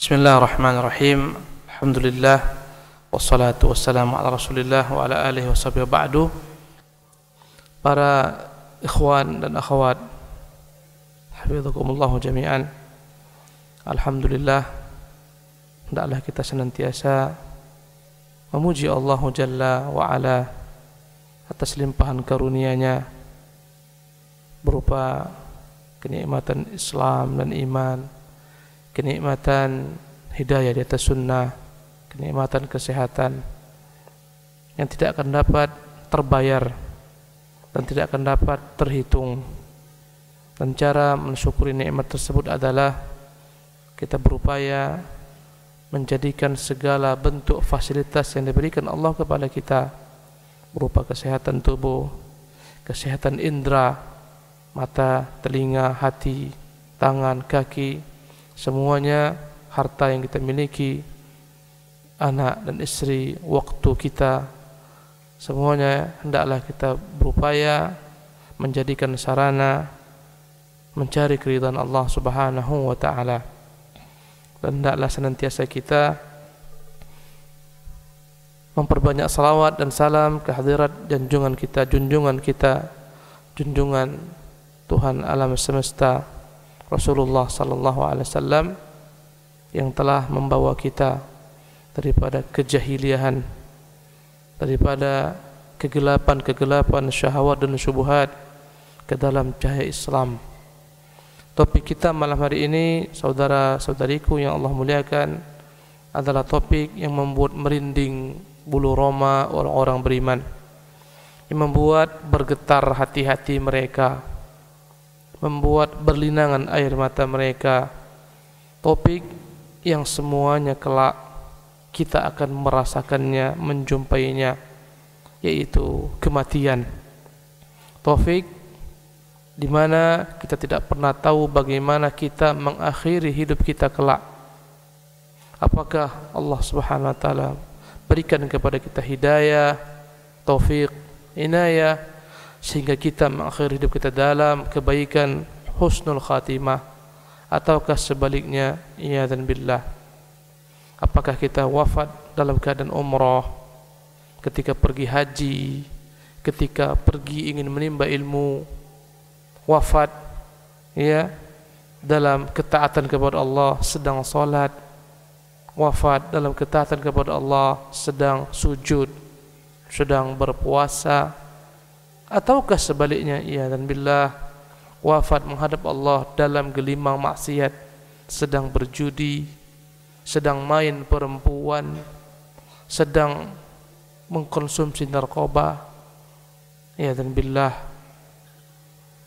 Bismillahirrahmanirrahim. Alhamdulillah wassalatu wassalamu ala Rasulillah wa ala alihi washabihi ba'du. Para ikhwan dan akhwat, hafizakumullah jami'an. Alhamdulillah hendaklah kita senantiasa memuji Allah jalla wa ala atas limpahan karuniaNya berupa kenikmatan Islam dan iman kenikmatan hidayah di atas sunnah, kenikmatan kesehatan yang tidak akan dapat terbayar dan tidak akan dapat terhitung. Dan cara mensyukuri nikmat tersebut adalah kita berupaya menjadikan segala bentuk fasilitas yang diberikan Allah kepada kita berupa kesehatan tubuh, kesehatan indera, mata, telinga, hati, tangan, kaki, semuanya harta yang kita miliki anak dan istri waktu kita semuanya hendaklah kita berupaya menjadikan sarana mencari keridhaan Allah Subhanahu wa taala dan hendaklah senantiasa kita memperbanyak salawat dan salam kehadirat junjungan kita junjungan kita junjungan Tuhan alam semesta Rasulullah sallallahu alaihi wasallam yang telah membawa kita daripada kejahiliahan daripada kegelapan-kegelapan syahwat dan syubhat ke dalam cahaya Islam. Topik kita malam hari ini saudara-saudariku yang Allah muliakan adalah topik yang membuat merinding bulu roma orang-orang beriman yang membuat bergetar hati-hati mereka membuat berlinangan air mata mereka topik yang semuanya kelak kita akan merasakannya menjumpainya yaitu kematian topik di mana kita tidak pernah tahu bagaimana kita mengakhiri hidup kita kelak apakah Allah Subhanahu wa taala berikan kepada kita hidayah taufik inayah sehingga kita mengakhiri hidup kita dalam kebaikan husnul khatimah ataukah sebaliknya iya dan billah apakah kita wafat dalam keadaan umrah ketika pergi haji ketika pergi ingin menimba ilmu wafat ya dalam ketaatan kepada Allah sedang salat wafat dalam ketaatan kepada Allah sedang sujud sedang berpuasa ataukah sebaliknya ia dan bila wafat menghadap Allah dalam gelimang maksiat sedang berjudi sedang main perempuan sedang mengkonsumsi narkoba ya dan bila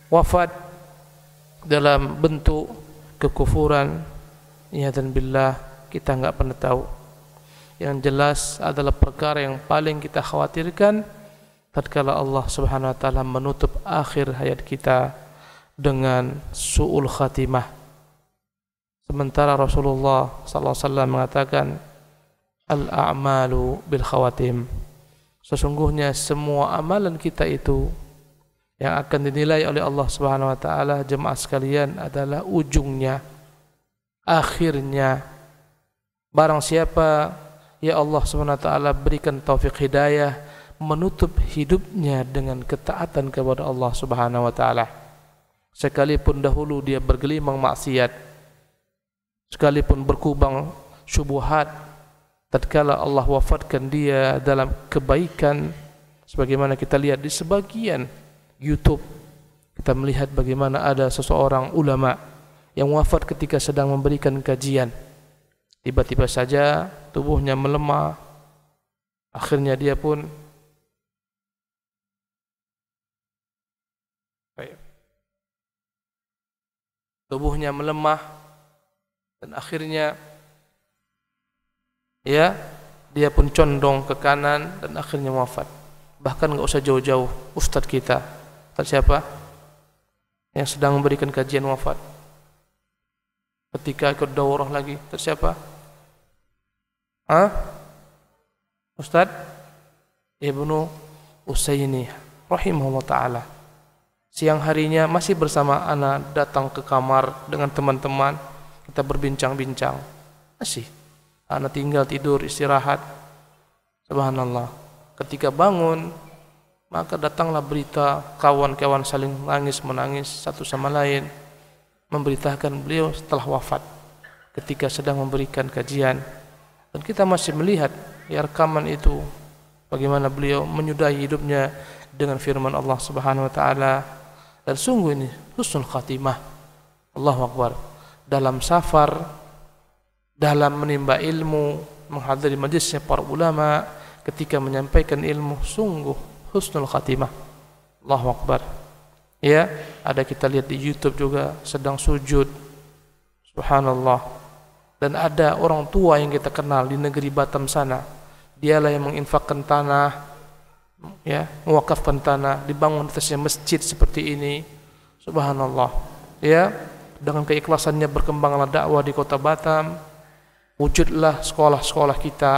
wafat dalam bentuk kekufuran ya dan bila kita enggak pernah tahu yang jelas adalah perkara yang paling kita khawatirkan tatkala Allah Subhanahu wa taala menutup akhir hayat kita dengan suul khatimah sementara Rasulullah sallallahu alaihi wasallam mengatakan al a'malu bil khawatim sesungguhnya semua amalan kita itu yang akan dinilai oleh Allah Subhanahu wa taala jemaah sekalian adalah ujungnya akhirnya barang siapa ya Allah Subhanahu wa taala berikan taufik hidayah menutup hidupnya dengan ketaatan kepada Allah Subhanahu wa taala. Sekalipun dahulu dia bergelimang maksiat, sekalipun berkubang syubhat, tatkala Allah wafatkan dia dalam kebaikan sebagaimana kita lihat di sebagian YouTube kita melihat bagaimana ada seseorang ulama yang wafat ketika sedang memberikan kajian tiba-tiba saja tubuhnya melemah akhirnya dia pun tubuhnya melemah dan akhirnya ya dia pun condong ke kanan dan akhirnya wafat bahkan enggak usah jauh-jauh ustaz kita ustaz siapa yang sedang memberikan kajian wafat ketika ikut daurah lagi ustaz siapa Hah? ustaz Ibnu Usaini rahimahullah taala siang harinya masih bersama anak datang ke kamar dengan teman-teman kita berbincang-bincang masih anak tinggal tidur istirahat subhanallah ketika bangun maka datanglah berita kawan-kawan saling nangis menangis satu sama lain memberitahukan beliau setelah wafat ketika sedang memberikan kajian dan kita masih melihat ya rekaman itu bagaimana beliau menyudahi hidupnya dengan firman Allah Subhanahu wa taala dan sungguh ini husnul khatimah. Allahu Akbar. Dalam safar, dalam menimba ilmu, menghadiri majlisnya para ulama, ketika menyampaikan ilmu, sungguh husnul khatimah. Allahu Akbar. Ya, ada kita lihat di YouTube juga sedang sujud. Subhanallah. Dan ada orang tua yang kita kenal di negeri Batam sana. Dialah yang menginfakkan tanah, ya mewakafkan tanah dibangun atasnya masjid seperti ini subhanallah ya dengan keikhlasannya berkembanglah dakwah di kota Batam wujudlah sekolah-sekolah kita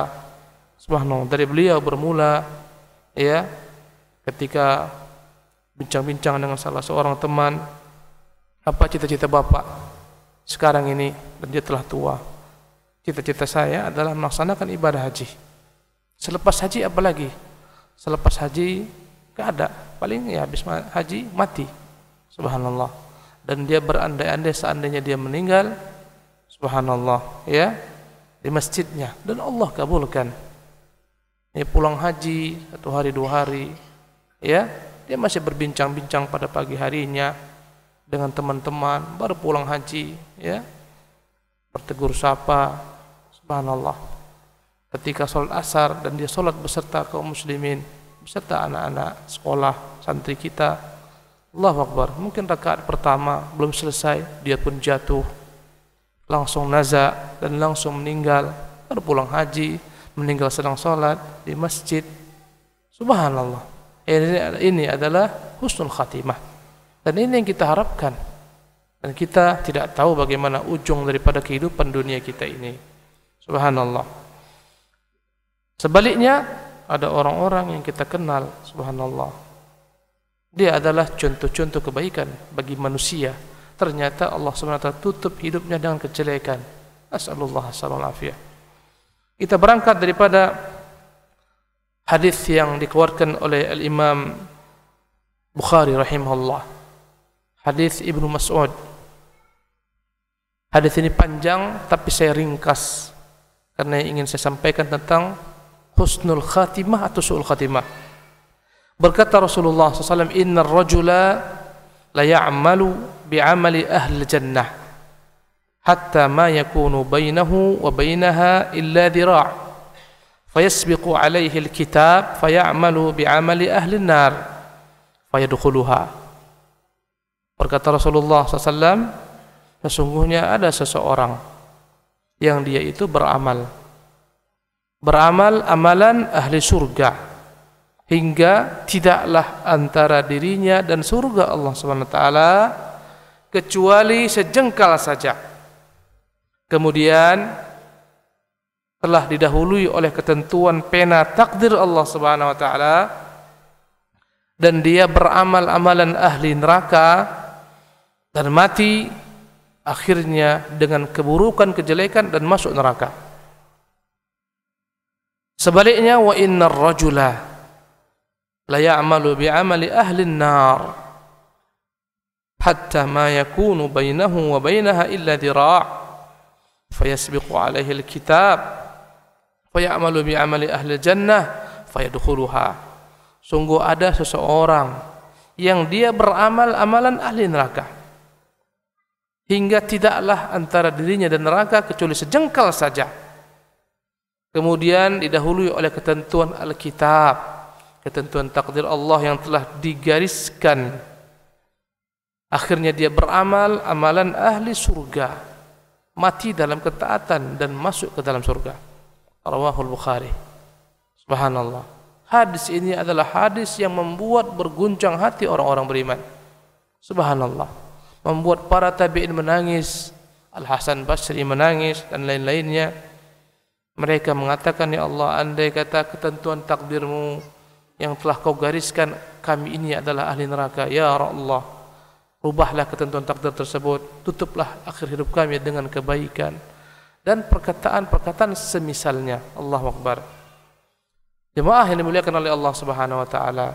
subhanallah dari beliau bermula ya ketika bincang-bincang dengan salah seorang teman apa cita-cita bapak sekarang ini dan dia telah tua cita-cita saya adalah melaksanakan ibadah haji selepas haji apa lagi? selepas haji tidak ada, paling ya habis haji mati, subhanallah dan dia berandai-andai seandainya dia meninggal, subhanallah ya, di masjidnya dan Allah kabulkan ini pulang haji, satu hari dua hari, ya dia masih berbincang-bincang pada pagi harinya dengan teman-teman baru pulang haji, ya bertegur sapa subhanallah ketika sholat asar dan dia sholat beserta kaum muslimin beserta anak-anak sekolah santri kita Allah Akbar mungkin rakaat pertama belum selesai dia pun jatuh langsung naza dan langsung meninggal baru pulang haji meninggal sedang sholat di masjid subhanallah ini, ini adalah husnul khatimah dan ini yang kita harapkan dan kita tidak tahu bagaimana ujung daripada kehidupan dunia kita ini subhanallah Sebaliknya ada orang-orang yang kita kenal subhanallah. Dia adalah contoh-contoh kebaikan bagi manusia. Ternyata Allah Subhanahu wa taala tutup hidupnya dengan kejelekan. Asallallahu salamul Kita berangkat daripada hadis yang dikeluarkan oleh Al-Imam Bukhari rahimahullah. Hadis Ibnu Mas'ud. Hadis ini panjang tapi saya ringkas karena ingin saya sampaikan tentang husnul khatimah atau suul khatimah. Berkata Rasulullah SAW, Inna rajula la ya'malu bi'amali ahli jannah hatta ma yakunu bainahu wa bainaha illa dhira' fayasbiqu alaihi alkitab bi bi'amali ahli nahr, fayadkhuluha berkata Rasulullah SAW sesungguhnya ada seseorang yang dia itu beramal beramal amalan ahli surga hingga tidaklah antara dirinya dan surga Allah Subhanahu wa taala kecuali sejengkal saja. Kemudian telah didahului oleh ketentuan pena takdir Allah Subhanahu wa taala dan dia beramal amalan ahli neraka dan mati akhirnya dengan keburukan kejelekan dan masuk neraka. Sebaliknya wa innar rajula la ya'malu bi 'amali ahli an hatta ma yakunu bainahu wa bainaha illa dhira' fayasbiqu alaihi al-kitab wa bi 'amali ahli jannah fayadkhuluha sungguh ada seseorang yang dia beramal amalan ahli neraka hingga tidaklah antara dirinya dan neraka kecuali sejengkal saja. Kemudian didahului oleh ketentuan Alkitab, ketentuan takdir Allah yang telah digariskan. Akhirnya dia beramal amalan ahli surga, mati dalam ketaatan dan masuk ke dalam surga. Rawahul Bukhari. Subhanallah. Hadis ini adalah hadis yang membuat berguncang hati orang-orang beriman. Subhanallah. Membuat para tabi'in menangis, Al-Hasan Basri menangis dan lain-lainnya. Mereka mengatakan, Ya Allah, andai kata ketentuan takdirmu yang telah kau gariskan kami ini adalah ahli neraka. Ya Allah, rubahlah ketentuan takdir tersebut. Tutuplah akhir hidup kami dengan kebaikan. Dan perkataan-perkataan semisalnya. Allah Akbar. Jemaah yang dimuliakan oleh Allah Subhanahu Wa Taala.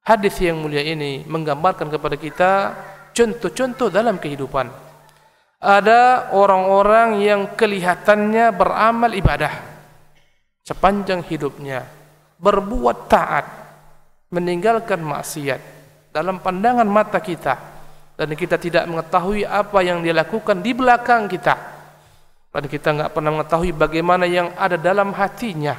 Hadis yang mulia ini menggambarkan kepada kita contoh-contoh dalam kehidupan ada orang-orang yang kelihatannya beramal ibadah sepanjang hidupnya berbuat taat meninggalkan maksiat dalam pandangan mata kita dan kita tidak mengetahui apa yang dilakukan di belakang kita dan kita enggak pernah mengetahui bagaimana yang ada dalam hatinya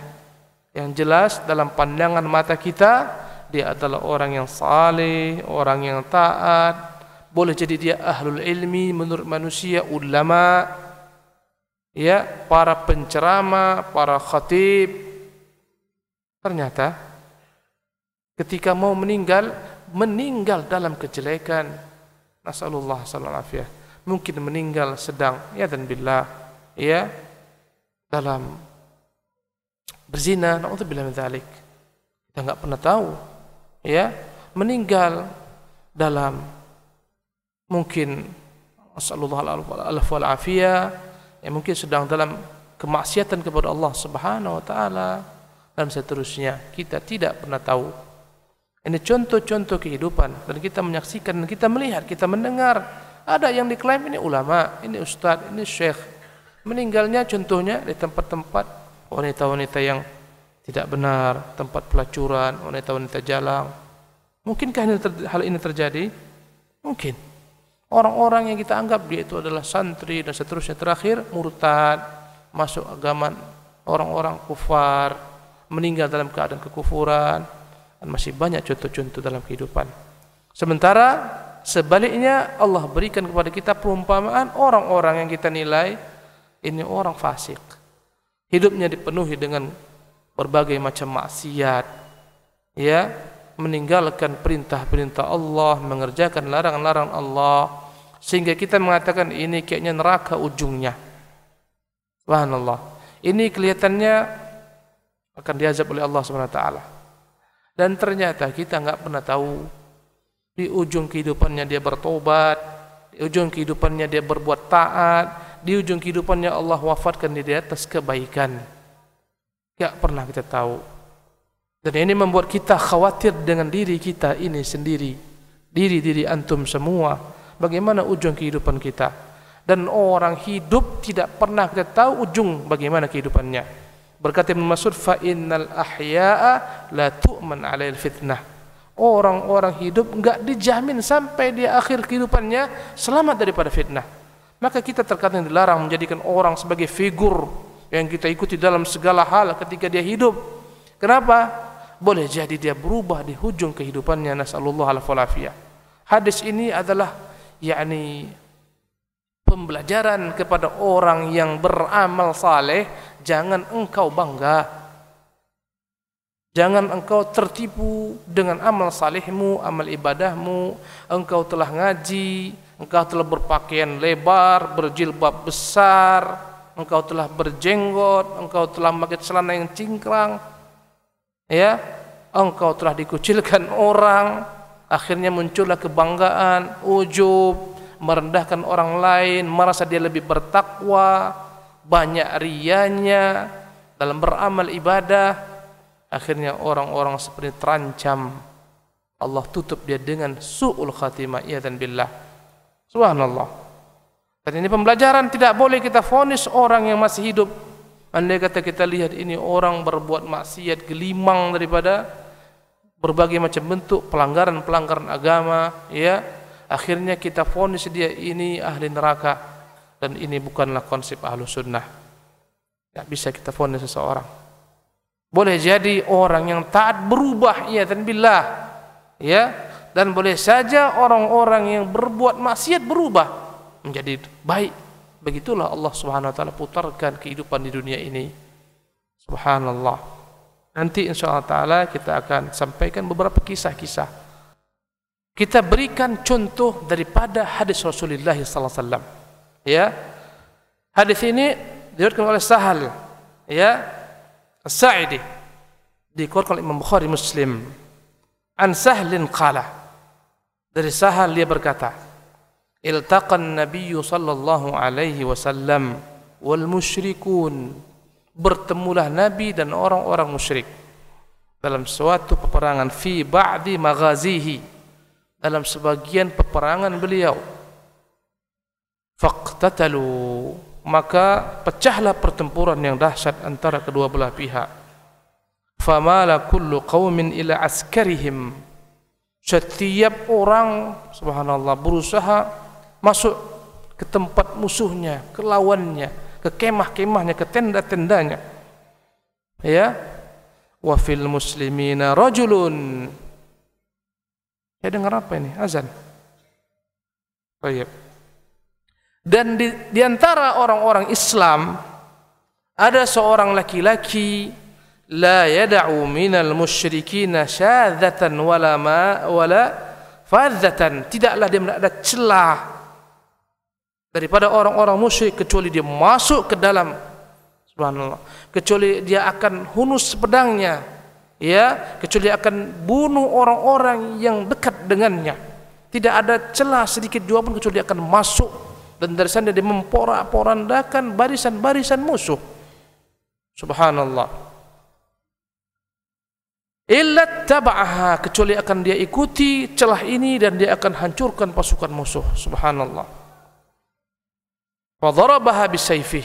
yang jelas dalam pandangan mata kita dia adalah orang yang saleh, orang yang taat, boleh jadi dia ahlul ilmi menurut manusia ulama ya para pencerama, para khatib ternyata ketika mau meninggal meninggal dalam kejelekan nasallallahu alaihi mungkin meninggal sedang ya dan billah ya dalam berzina naudzubillah bila dzalik kita enggak pernah tahu ya meninggal dalam mungkin sallallahu alaihi wa afia yang mungkin sedang dalam kemaksiatan kepada Allah Subhanahu wa taala dan seterusnya kita tidak pernah tahu ini contoh-contoh kehidupan dan kita menyaksikan dan kita melihat kita mendengar ada yang diklaim ini ulama ini ustaz ini syekh meninggalnya contohnya di tempat-tempat wanita-wanita yang tidak benar tempat pelacuran wanita-wanita jalang mungkinkah ini hal ini terjadi mungkin orang-orang yang kita anggap dia itu adalah santri dan seterusnya terakhir murtad masuk agama orang-orang kufar meninggal dalam keadaan kekufuran dan masih banyak contoh-contoh dalam kehidupan sementara sebaliknya Allah berikan kepada kita perumpamaan orang-orang yang kita nilai ini orang fasik hidupnya dipenuhi dengan berbagai macam maksiat ya meninggalkan perintah-perintah Allah mengerjakan larangan-larangan Allah sehingga kita mengatakan ini kayaknya neraka ujungnya. Subhanallah. Ini kelihatannya akan diazab oleh Allah Subhanahu wa taala. Dan ternyata kita enggak pernah tahu di ujung kehidupannya dia bertobat, di ujung kehidupannya dia berbuat taat, di ujung kehidupannya Allah wafatkan dia di atas kebaikan. Enggak pernah kita tahu. Dan ini membuat kita khawatir dengan diri kita ini sendiri. Diri-diri antum semua bagaimana ujung kehidupan kita dan orang hidup tidak pernah kita tahu ujung bagaimana kehidupannya berkata Ibn Mas'ud fa innal ahya'a la tu'man alal fitnah orang-orang hidup enggak dijamin sampai di akhir kehidupannya selamat daripada fitnah maka kita terkadang dilarang menjadikan orang sebagai figur yang kita ikuti dalam segala hal ketika dia hidup kenapa boleh jadi dia berubah di hujung kehidupannya nasallahu alaihi Hadis ini adalah yakni pembelajaran kepada orang yang beramal saleh jangan engkau bangga jangan engkau tertipu dengan amal salehmu amal ibadahmu engkau telah ngaji engkau telah berpakaian lebar berjilbab besar engkau telah berjenggot engkau telah memakai celana yang cingkrang ya engkau telah dikucilkan orang akhirnya muncullah kebanggaan, ujub, merendahkan orang lain, merasa dia lebih bertakwa, banyak riyanya dalam beramal ibadah. Akhirnya orang-orang seperti terancam. Allah tutup dia dengan su'ul khatimah ya dan billah. Subhanallah. Dan ini pembelajaran tidak boleh kita fonis orang yang masih hidup. Andai kata kita lihat ini orang berbuat maksiat gelimang daripada berbagai macam bentuk pelanggaran-pelanggaran agama ya akhirnya kita fonis dia ini ahli neraka dan ini bukanlah konsep ahlu sunnah Tak bisa kita fonis seseorang boleh jadi orang yang taat berubah ya dan bila ya dan boleh saja orang-orang yang berbuat maksiat berubah menjadi baik begitulah Allah subhanahu wa ta'ala putarkan kehidupan di dunia ini subhanallah Nanti insya Allah Ta'ala kita akan sampaikan beberapa kisah-kisah. Kita berikan contoh daripada hadis Rasulullah Sallallahu Alaihi Wasallam. Ya. hadis ini diberikan oleh Sahal, ya, Sa'idi, dikurkan oleh Imam Bukhari Muslim. An Sahlin Qala, dari Sahal dia berkata, Iltaqan Nabiya Sallallahu Alaihi Wasallam wal musyrikun bertemulah Nabi dan orang-orang musyrik dalam suatu peperangan fi ba'di maghazihi dalam sebagian peperangan beliau faqtatalu maka pecahlah pertempuran yang dahsyat antara kedua belah pihak famala kullu qaumin ila askarihim setiap orang subhanallah berusaha masuk ke tempat musuhnya ke lawannya ke kemah-kemahnya, ke tenda-tendanya. Ya. Wa fil muslimina rajulun. Saya dengar apa ini? Azan. Baik. Dan di, di antara orang-orang Islam ada seorang laki-laki la yad'u minal musyrikin syadzatan wala ma wala fadzatan tidaklah dia ada celah daripada orang-orang musyrik kecuali dia masuk ke dalam subhanallah kecuali dia akan hunus pedangnya ya kecuali dia akan bunuh orang-orang yang dekat dengannya tidak ada celah sedikit jua pun kecuali dia akan masuk dan dari sana dia memporak-porandakan barisan-barisan musuh subhanallah illa taba'aha kecuali akan dia ikuti celah ini dan dia akan hancurkan pasukan musuh subhanallah Fadharabaha bisayfih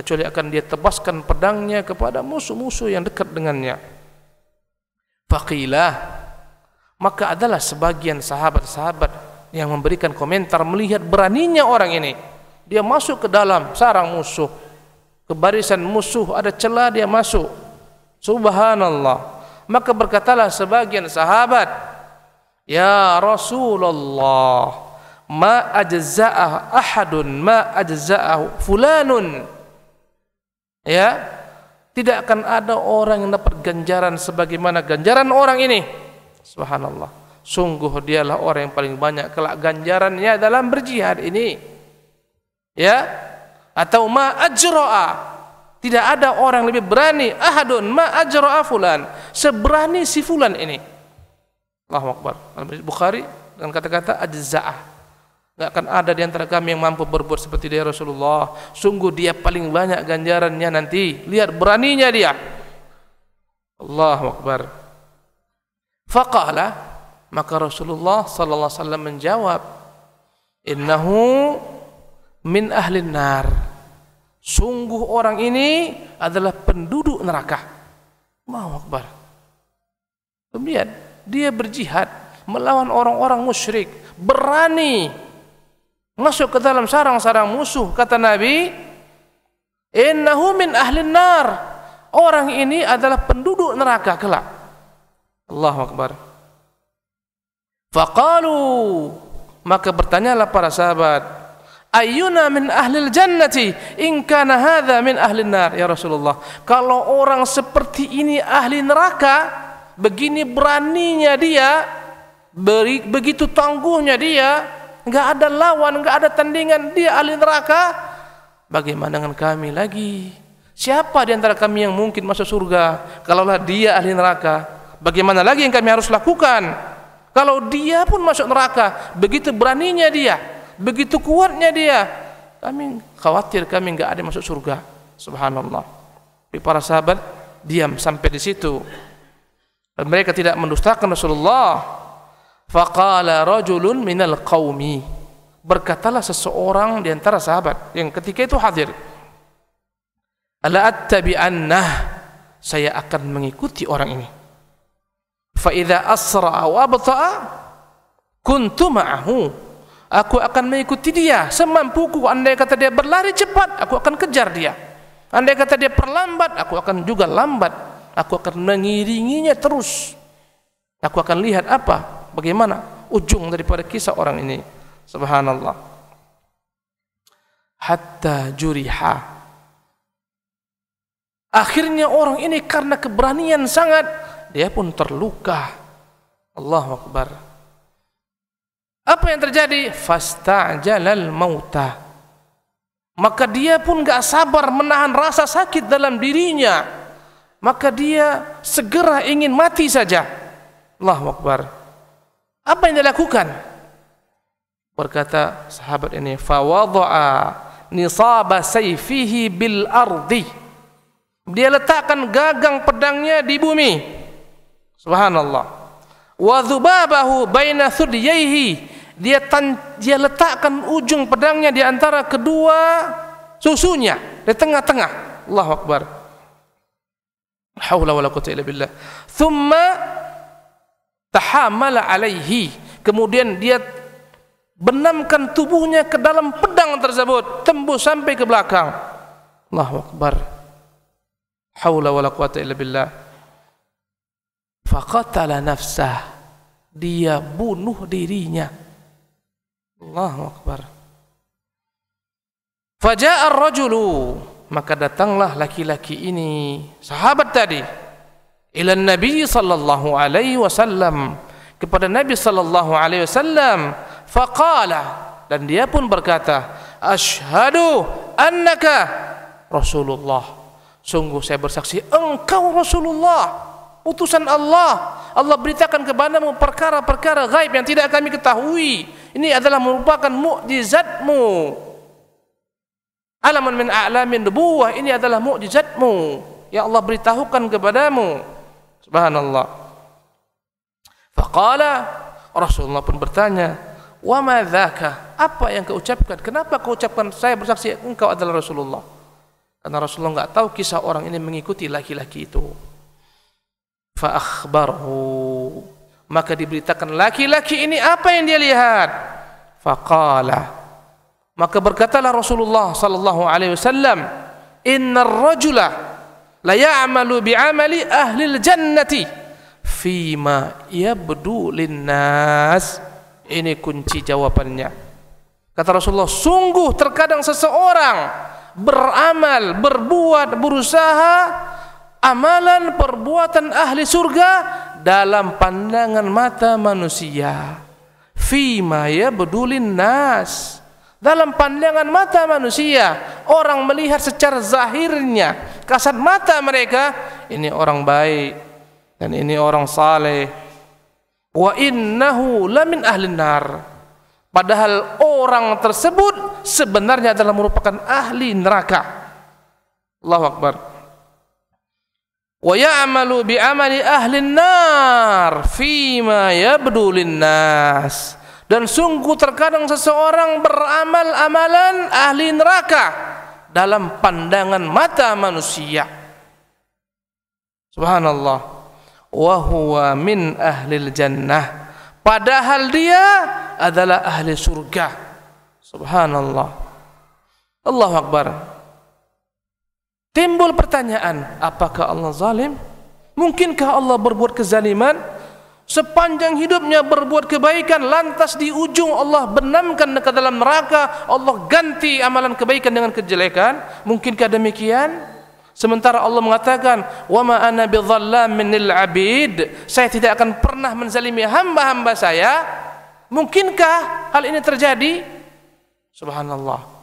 kecuali akan dia tebaskan pedangnya kepada musuh-musuh yang dekat dengannya. Faqilah maka adalah sebagian sahabat-sahabat yang memberikan komentar melihat beraninya orang ini. Dia masuk ke dalam sarang musuh, ke barisan musuh ada celah dia masuk. Subhanallah. Maka berkatalah sebagian sahabat, "Ya Rasulullah, ma ajza'ahu ahadun ma ajza'ahu fulanun ya tidak akan ada orang yang dapat ganjaran sebagaimana ganjaran orang ini subhanallah sungguh dialah orang yang paling banyak kelak ganjarannya dalam berjihad ini ya atau ma ajra'a tidak ada orang lebih berani ahadun ma ajra'a fulan seberani si fulan ini Allahu akbar Al Bukhari dengan kata-kata ajza'ah -kata, tidak akan ada di antara kami yang mampu berbuat seperti dia Rasulullah. Sungguh dia paling banyak ganjarannya nanti. Lihat beraninya dia. Allahu Akbar. Faqala maka Rasulullah sallallahu alaihi wasallam menjawab innahu min ahlin nar sungguh orang ini adalah penduduk neraka Allahu Akbar kemudian dia berjihad melawan orang-orang musyrik berani masuk ke dalam sarang-sarang musuh kata Nabi innahu min ahlin nar orang ini adalah penduduk neraka kelak Allahu Akbar faqalu maka bertanyalah para sahabat ayyuna min ahlil jannati in kana hadha min ahlin nar ya Rasulullah kalau orang seperti ini ahli neraka begini beraninya dia begitu tangguhnya dia enggak ada lawan, enggak ada tandingan, dia ahli neraka. Bagaimana dengan kami lagi? Siapa di antara kami yang mungkin masuk surga kalaulah dia ahli neraka? Bagaimana lagi yang kami harus lakukan? Kalau dia pun masuk neraka, begitu beraninya dia, begitu kuatnya dia, kami khawatir kami enggak ada masuk surga. Subhanallah. Tapi para sahabat diam sampai di situ. mereka tidak mendustakan Rasulullah Faqala rajulun minal qawmi Berkatalah seseorang di antara sahabat yang ketika itu hadir. Ala annah saya akan mengikuti orang ini. Faidah asra wa abta'a kuntu ma'hu. Aku akan mengikuti dia semampuku. anda kata dia berlari cepat, aku akan kejar dia. Anda kata dia perlambat, aku akan juga lambat. Aku akan mengiringinya terus. Aku akan lihat apa bagaimana ujung daripada kisah orang ini subhanallah hatta juriha akhirnya orang ini karena keberanian sangat dia pun terluka Allahu akbar apa yang terjadi Fasta jalal mauta maka dia pun enggak sabar menahan rasa sakit dalam dirinya maka dia segera ingin mati saja Allahu akbar apa yang dia lakukan? Berkata sahabat ini, fawadha nisab sayfihi bil ardi. Dia letakkan gagang pedangnya di bumi. Subhanallah. Wa dzubabahu baina thudyaihi. Dia tan, dia letakkan ujung pedangnya di antara kedua susunya di tengah-tengah. Allahu akbar. Haula wala quwwata illa billah. Thumma tahamala alaihi kemudian dia benamkan tubuhnya ke dalam pedang tersebut tembus sampai ke belakang Allahu akbar haula wala quwata illa billah faqatala nafsah dia bunuh dirinya Allahu akbar faja'a ar-rajulu maka datanglah laki-laki ini sahabat tadi ila nabi sallallahu alaihi wasallam kepada nabi sallallahu alaihi wasallam faqala dan dia pun berkata asyhadu annaka rasulullah sungguh saya bersaksi engkau rasulullah utusan Allah Allah beritakan kepadamu perkara-perkara gaib yang tidak kami ketahui ini adalah merupakan mukjizatmu alaman min a'lamin nubuwah ini adalah mukjizatmu ya Allah beritahukan kepadamu Subhanallah. Faqala Rasulullah pun bertanya, "Wa madzaka? Apa yang kau ucapkan? Kenapa kau ucapkan saya bersaksi engkau adalah Rasulullah?" Karena Rasulullah enggak tahu kisah orang ini mengikuti laki-laki itu. Fa akhbarhu. Maka diberitakan laki-laki ini apa yang dia lihat? Faqala Maka berkatalah Rasulullah sallallahu alaihi wasallam, "Innar rajula la ya'malu amali ahli al-jannati fi ma yabdu linnas ini kunci jawabannya kata Rasulullah sungguh terkadang seseorang beramal berbuat berusaha amalan perbuatan ahli surga dalam pandangan mata manusia fi ma yabdu linnas nas dalam pandangan mata manusia orang melihat secara zahirnya kasat mata mereka ini orang baik dan ini orang saleh wa innahu lamin ahli nar padahal orang tersebut sebenarnya adalah merupakan ahli neraka Allahu akbar wa ya'malu bi amali ahli nar fi yabdu lin dan sungguh terkadang seseorang beramal amalan ahli neraka dalam pandangan mata manusia subhanallah wa min ahli jannah padahal dia adalah ahli surga subhanallah Allahu akbar timbul pertanyaan apakah Allah zalim mungkinkah Allah berbuat kezaliman sepanjang hidupnya berbuat kebaikan lantas di ujung Allah benamkan ke dalam neraka Allah ganti amalan kebaikan dengan kejelekan mungkinkah demikian sementara Allah mengatakan wa ma ana minil abid saya tidak akan pernah menzalimi hamba-hamba saya mungkinkah hal ini terjadi subhanallah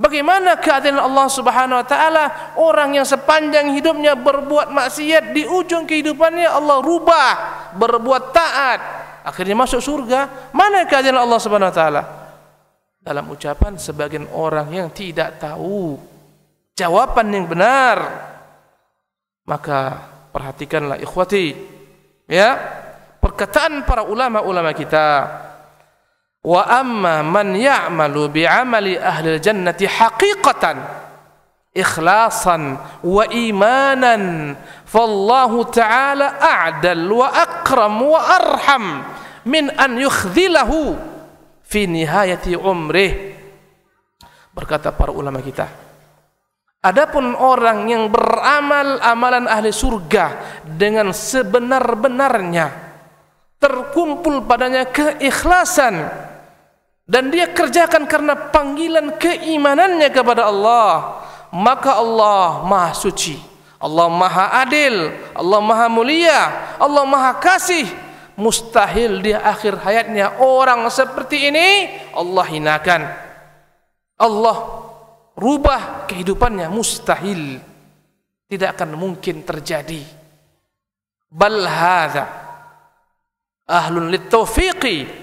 Bagaimana keadilan Allah Subhanahu wa taala orang yang sepanjang hidupnya berbuat maksiat di ujung kehidupannya Allah rubah berbuat taat akhirnya masuk surga mana keadilan Allah Subhanahu wa taala dalam ucapan sebagian orang yang tidak tahu jawapan yang benar maka perhatikanlah ikhwati ya perkataan para ulama-ulama kita wa amma man ya'malu bi'amali ahli jannati haqiqatan ikhlasan wa imanan fallahu ta'ala a'dal wa akram wa arham min an yukhzilahu fi nihayati umrih berkata para ulama kita adapun orang yang beramal amalan ahli surga dengan sebenar-benarnya terkumpul padanya keikhlasan dan dia kerjakan karena panggilan keimanannya kepada Allah maka Allah maha suci Allah maha adil Allah maha mulia Allah maha kasih mustahil di akhir hayatnya orang seperti ini Allah hinakan Allah rubah kehidupannya mustahil tidak akan mungkin terjadi bal hadza ahlun litawfiqi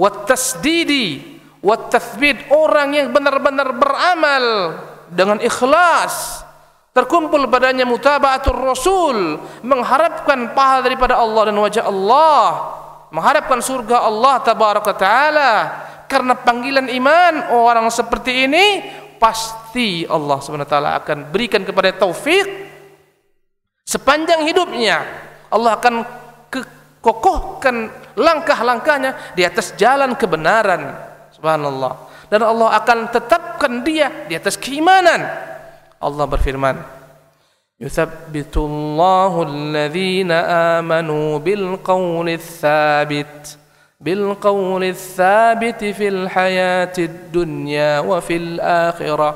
watasdidi watathbid orang yang benar-benar beramal dengan ikhlas terkumpul badannya mutabatul rasul mengharapkan pahala daripada Allah dan wajah Allah mengharapkan surga Allah tabaraka taala karena panggilan iman orang seperti ini pasti Allah SWT akan berikan kepada taufik sepanjang hidupnya Allah akan kokohkan langkah-langkahnya di atas jalan kebenaran subhanallah dan Allah akan tetapkan dia di atas keimanan Allah berfirman yuthabbitullahu alladhina amanu bilqawli thabit bilqawli thabit fil hayati dunya wa fil akhirah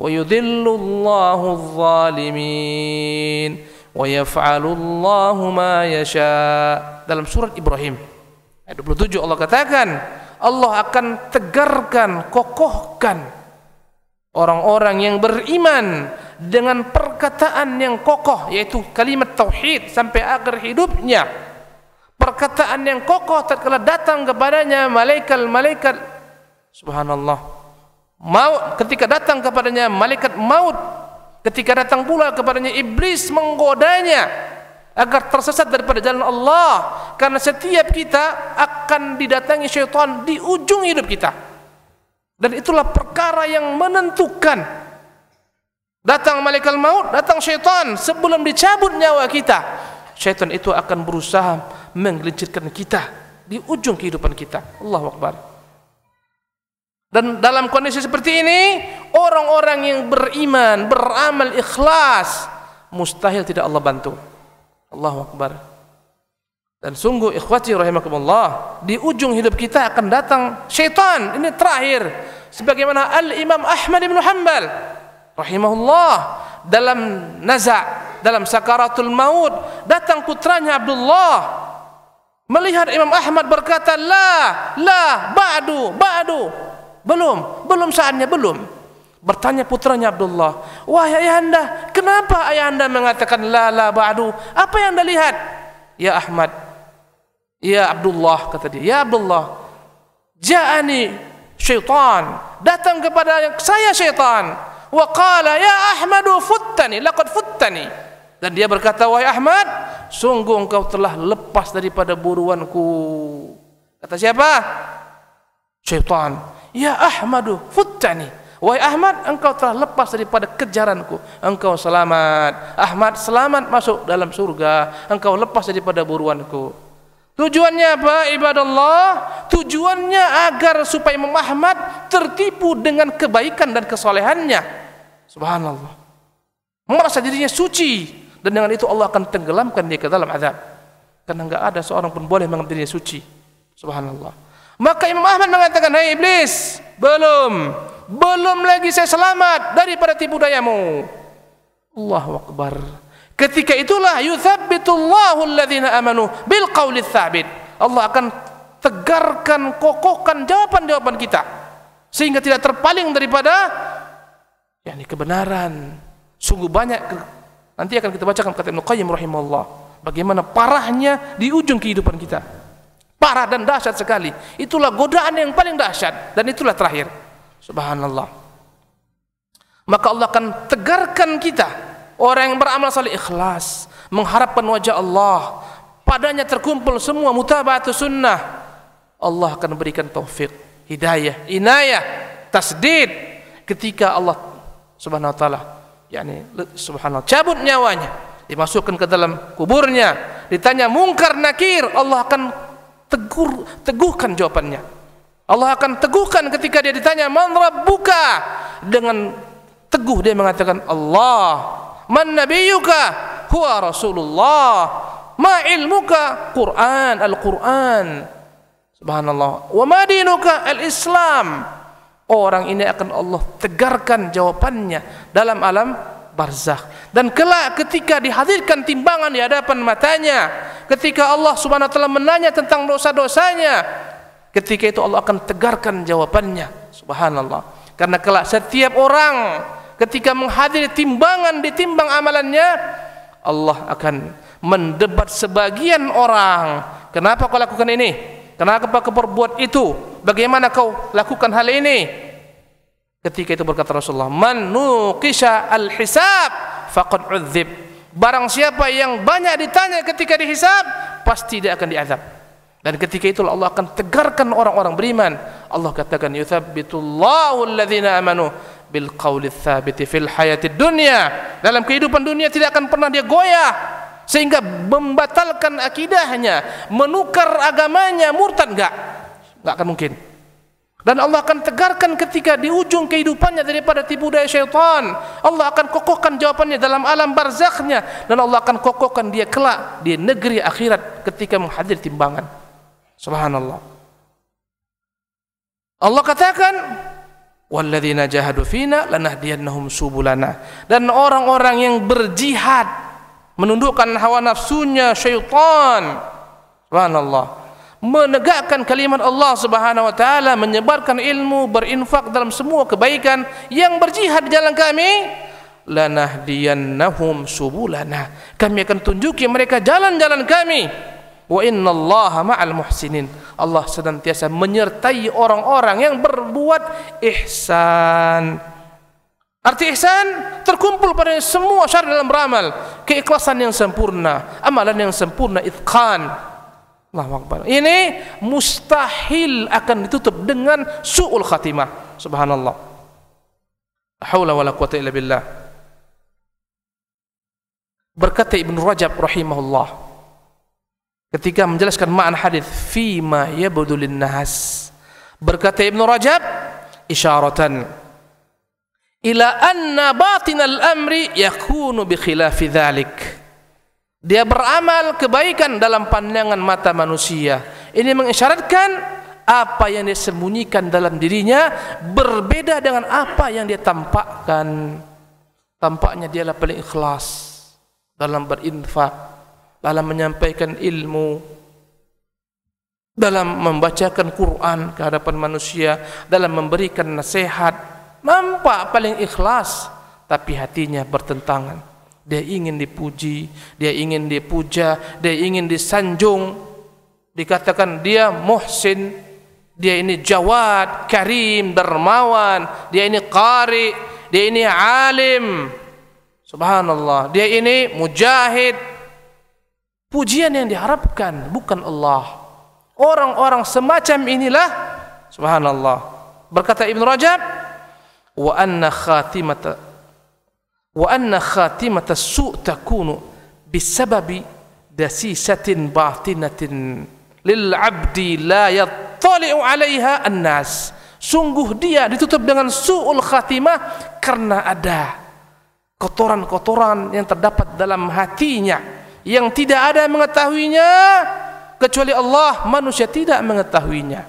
wa yudhillu allahu al-zalimin al zalimin wa yaf'alullahu ma yasha dalam surat Ibrahim ayat 27 Allah katakan Allah akan tegarkan kokohkan orang-orang yang beriman dengan perkataan yang kokoh yaitu kalimat tauhid sampai akhir hidupnya perkataan yang kokoh terkala datang kepadanya malaikat-malaikat subhanallah maut ketika datang kepadanya malaikat maut ketika datang pula kepadanya iblis menggodanya agar tersesat daripada jalan Allah karena setiap kita akan didatangi syaitan di ujung hidup kita dan itulah perkara yang menentukan datang malaikat maut datang syaitan sebelum dicabut nyawa kita syaitan itu akan berusaha menggelincirkan kita di ujung kehidupan kita Allahu Akbar dan dalam kondisi seperti ini, orang-orang yang beriman, beramal ikhlas, mustahil tidak Allah bantu. Allahu Akbar. Dan sungguh ikhwati rahimakumullah, di ujung hidup kita akan datang syaitan. Ini terakhir. Sebagaimana Al-Imam Ahmad bin Hanbal rahimahullah dalam nazak dalam sakaratul maut datang putranya Abdullah melihat Imam Ahmad berkata la la ba'du ba'du belum, belum saatnya, belum. Bertanya putranya Abdullah, wahai ayahanda, kenapa ayahanda mengatakan la la ba'du? Apa yang anda lihat? Ya Ahmad, ya Abdullah, kata dia, ya Abdullah, ja'ani syaitan, datang kepada saya syaitan. Wa qala ya Ahmadu futtani, laqad futtani. Dan dia berkata, wahai Ahmad, sungguh engkau telah lepas daripada buruanku. Kata siapa? Syaitan. Ya Ahmadu futtani. Wahai Ahmad, engkau telah lepas daripada kejaranku. Engkau selamat. Ahmad selamat masuk dalam surga. Engkau lepas daripada buruanku. Tujuannya apa Ibadah Allah. Tujuannya agar supaya Imam Ahmad tertipu dengan kebaikan dan kesolehannya. Subhanallah. Merasa dirinya suci. Dan dengan itu Allah akan tenggelamkan dia ke dalam azab. Karena enggak ada seorang pun boleh mengambil dirinya suci. Subhanallah. Maka Imam Ahmad mengatakan, "Hai hey iblis, belum, belum lagi saya selamat daripada tipu dayamu." Allahu Akbar. Ketika itulah yuthabbitullahu alladhina amanu bil qawli tsabit. Allah akan tegarkan, kokohkan jawaban-jawaban kita sehingga tidak terpaling daripada yakni kebenaran. Sungguh banyak ke, nanti akan kita bacakan kata Ibnu Qayyim rahimahullah bagaimana parahnya di ujung kehidupan kita parah dan dahsyat sekali. Itulah godaan yang paling dahsyat dan itulah terakhir. Subhanallah. Maka Allah akan tegarkan kita orang yang beramal saleh ikhlas, mengharapkan wajah Allah. Padanya terkumpul semua mutabatu sunnah. Allah akan berikan taufik, hidayah, inayah, tasdid ketika Allah Subhanahu wa taala yakni subhanallah cabut nyawanya dimasukkan ke dalam kuburnya ditanya mungkar nakir Allah akan tegur teguhkan jawabannya. Allah akan teguhkan ketika dia ditanya man rabbuka dengan teguh dia mengatakan Allah man nabiyyuka huwa rasulullah ma ilmuka Quran Al-Qur'an subhanallah wa ma dinuka Al-Islam orang ini akan Allah tegarkan jawabannya dalam alam barzakh dan kelak ketika dihadirkan timbangan di hadapan matanya ketika Allah Subhanahu wa taala menanya tentang dosa-dosanya ketika itu Allah akan tegarkan jawabannya subhanallah karena kelak setiap orang ketika menghadiri timbangan ditimbang amalannya Allah akan mendebat sebagian orang kenapa kau lakukan ini kenapa kau perbuat itu bagaimana kau lakukan hal ini Ketika itu berkata Rasulullah, "Man nuqisha al-hisab faqad udzib." Barang siapa yang banyak ditanya ketika dihisab, pasti dia akan diazab. Dan ketika itulah Allah akan tegarkan orang-orang beriman. Allah katakan, "Yuthabbitullahu alladhina amanu bil qawli tsabiti fil hayatid dunya." Dalam kehidupan dunia tidak akan pernah dia goyah sehingga membatalkan akidahnya, menukar agamanya, murtad enggak? Enggak akan mungkin. Dan Allah akan tegarkan ketika di ujung kehidupannya daripada tipu daya syaitan. Allah akan kokohkan jawabannya dalam alam barzakhnya. Dan Allah akan kokohkan dia kelak di negeri akhirat ketika menghadir timbangan. Subhanallah. Allah katakan, وَالَّذِينَ جَهَدُ فِينَا لَنَهْدِيَنَّهُمْ سُبُلَنَا Dan orang-orang yang berjihad menundukkan hawa nafsunya syaitan. Subhanallah menegakkan kalimat Allah Subhanahu wa taala menyebarkan ilmu berinfak dalam semua kebaikan yang berjihad di jalan kami lanahdiyannahum subulana kami akan tunjuki mereka jalan-jalan kami wa innallaha ma'al muhsinin Allah senantiasa menyertai orang-orang yang berbuat ihsan Arti ihsan terkumpul pada semua syarat dalam beramal, keikhlasan yang sempurna, amalan yang sempurna, itqan, Allahu Akbar. Ini mustahil akan ditutup dengan su'ul khatimah. Subhanallah. Haula wala quwata illa billah. Berkata ibnu Rajab rahimahullah ketika menjelaskan makna hadis fi ma yabdu nahas berkata ibnu Rajab isyaratan ila anna batin al-amri yakunu bi khilafi dhalik dia beramal kebaikan dalam pandangan mata manusia. Ini mengisyaratkan apa yang dia sembunyikan dalam dirinya berbeda dengan apa yang dia tampakkan. Tampaknya dia adalah paling ikhlas dalam berinfak, dalam menyampaikan ilmu, dalam membacakan Quran ke hadapan manusia, dalam memberikan nasihat, nampak paling ikhlas tapi hatinya bertentangan. Dia ingin dipuji, dia ingin dipuja, dia ingin disanjung. Dikatakan dia muhsin, dia ini jawad, karim, dermawan, dia ini qari, dia ini alim. Subhanallah, dia ini mujahid. Pujian yang diharapkan bukan Allah. Orang-orang semacam inilah subhanallah. Berkata Ibn Rajab, wa anna khatimata wa anna khatimata su takunu bisababi dasisatin batinatin lil abdi la yattali'u 'alayha an-nas sungguh dia ditutup dengan suul khatimah karena ada kotoran-kotoran yang terdapat dalam hatinya yang tidak ada yang mengetahuinya kecuali Allah manusia tidak mengetahuinya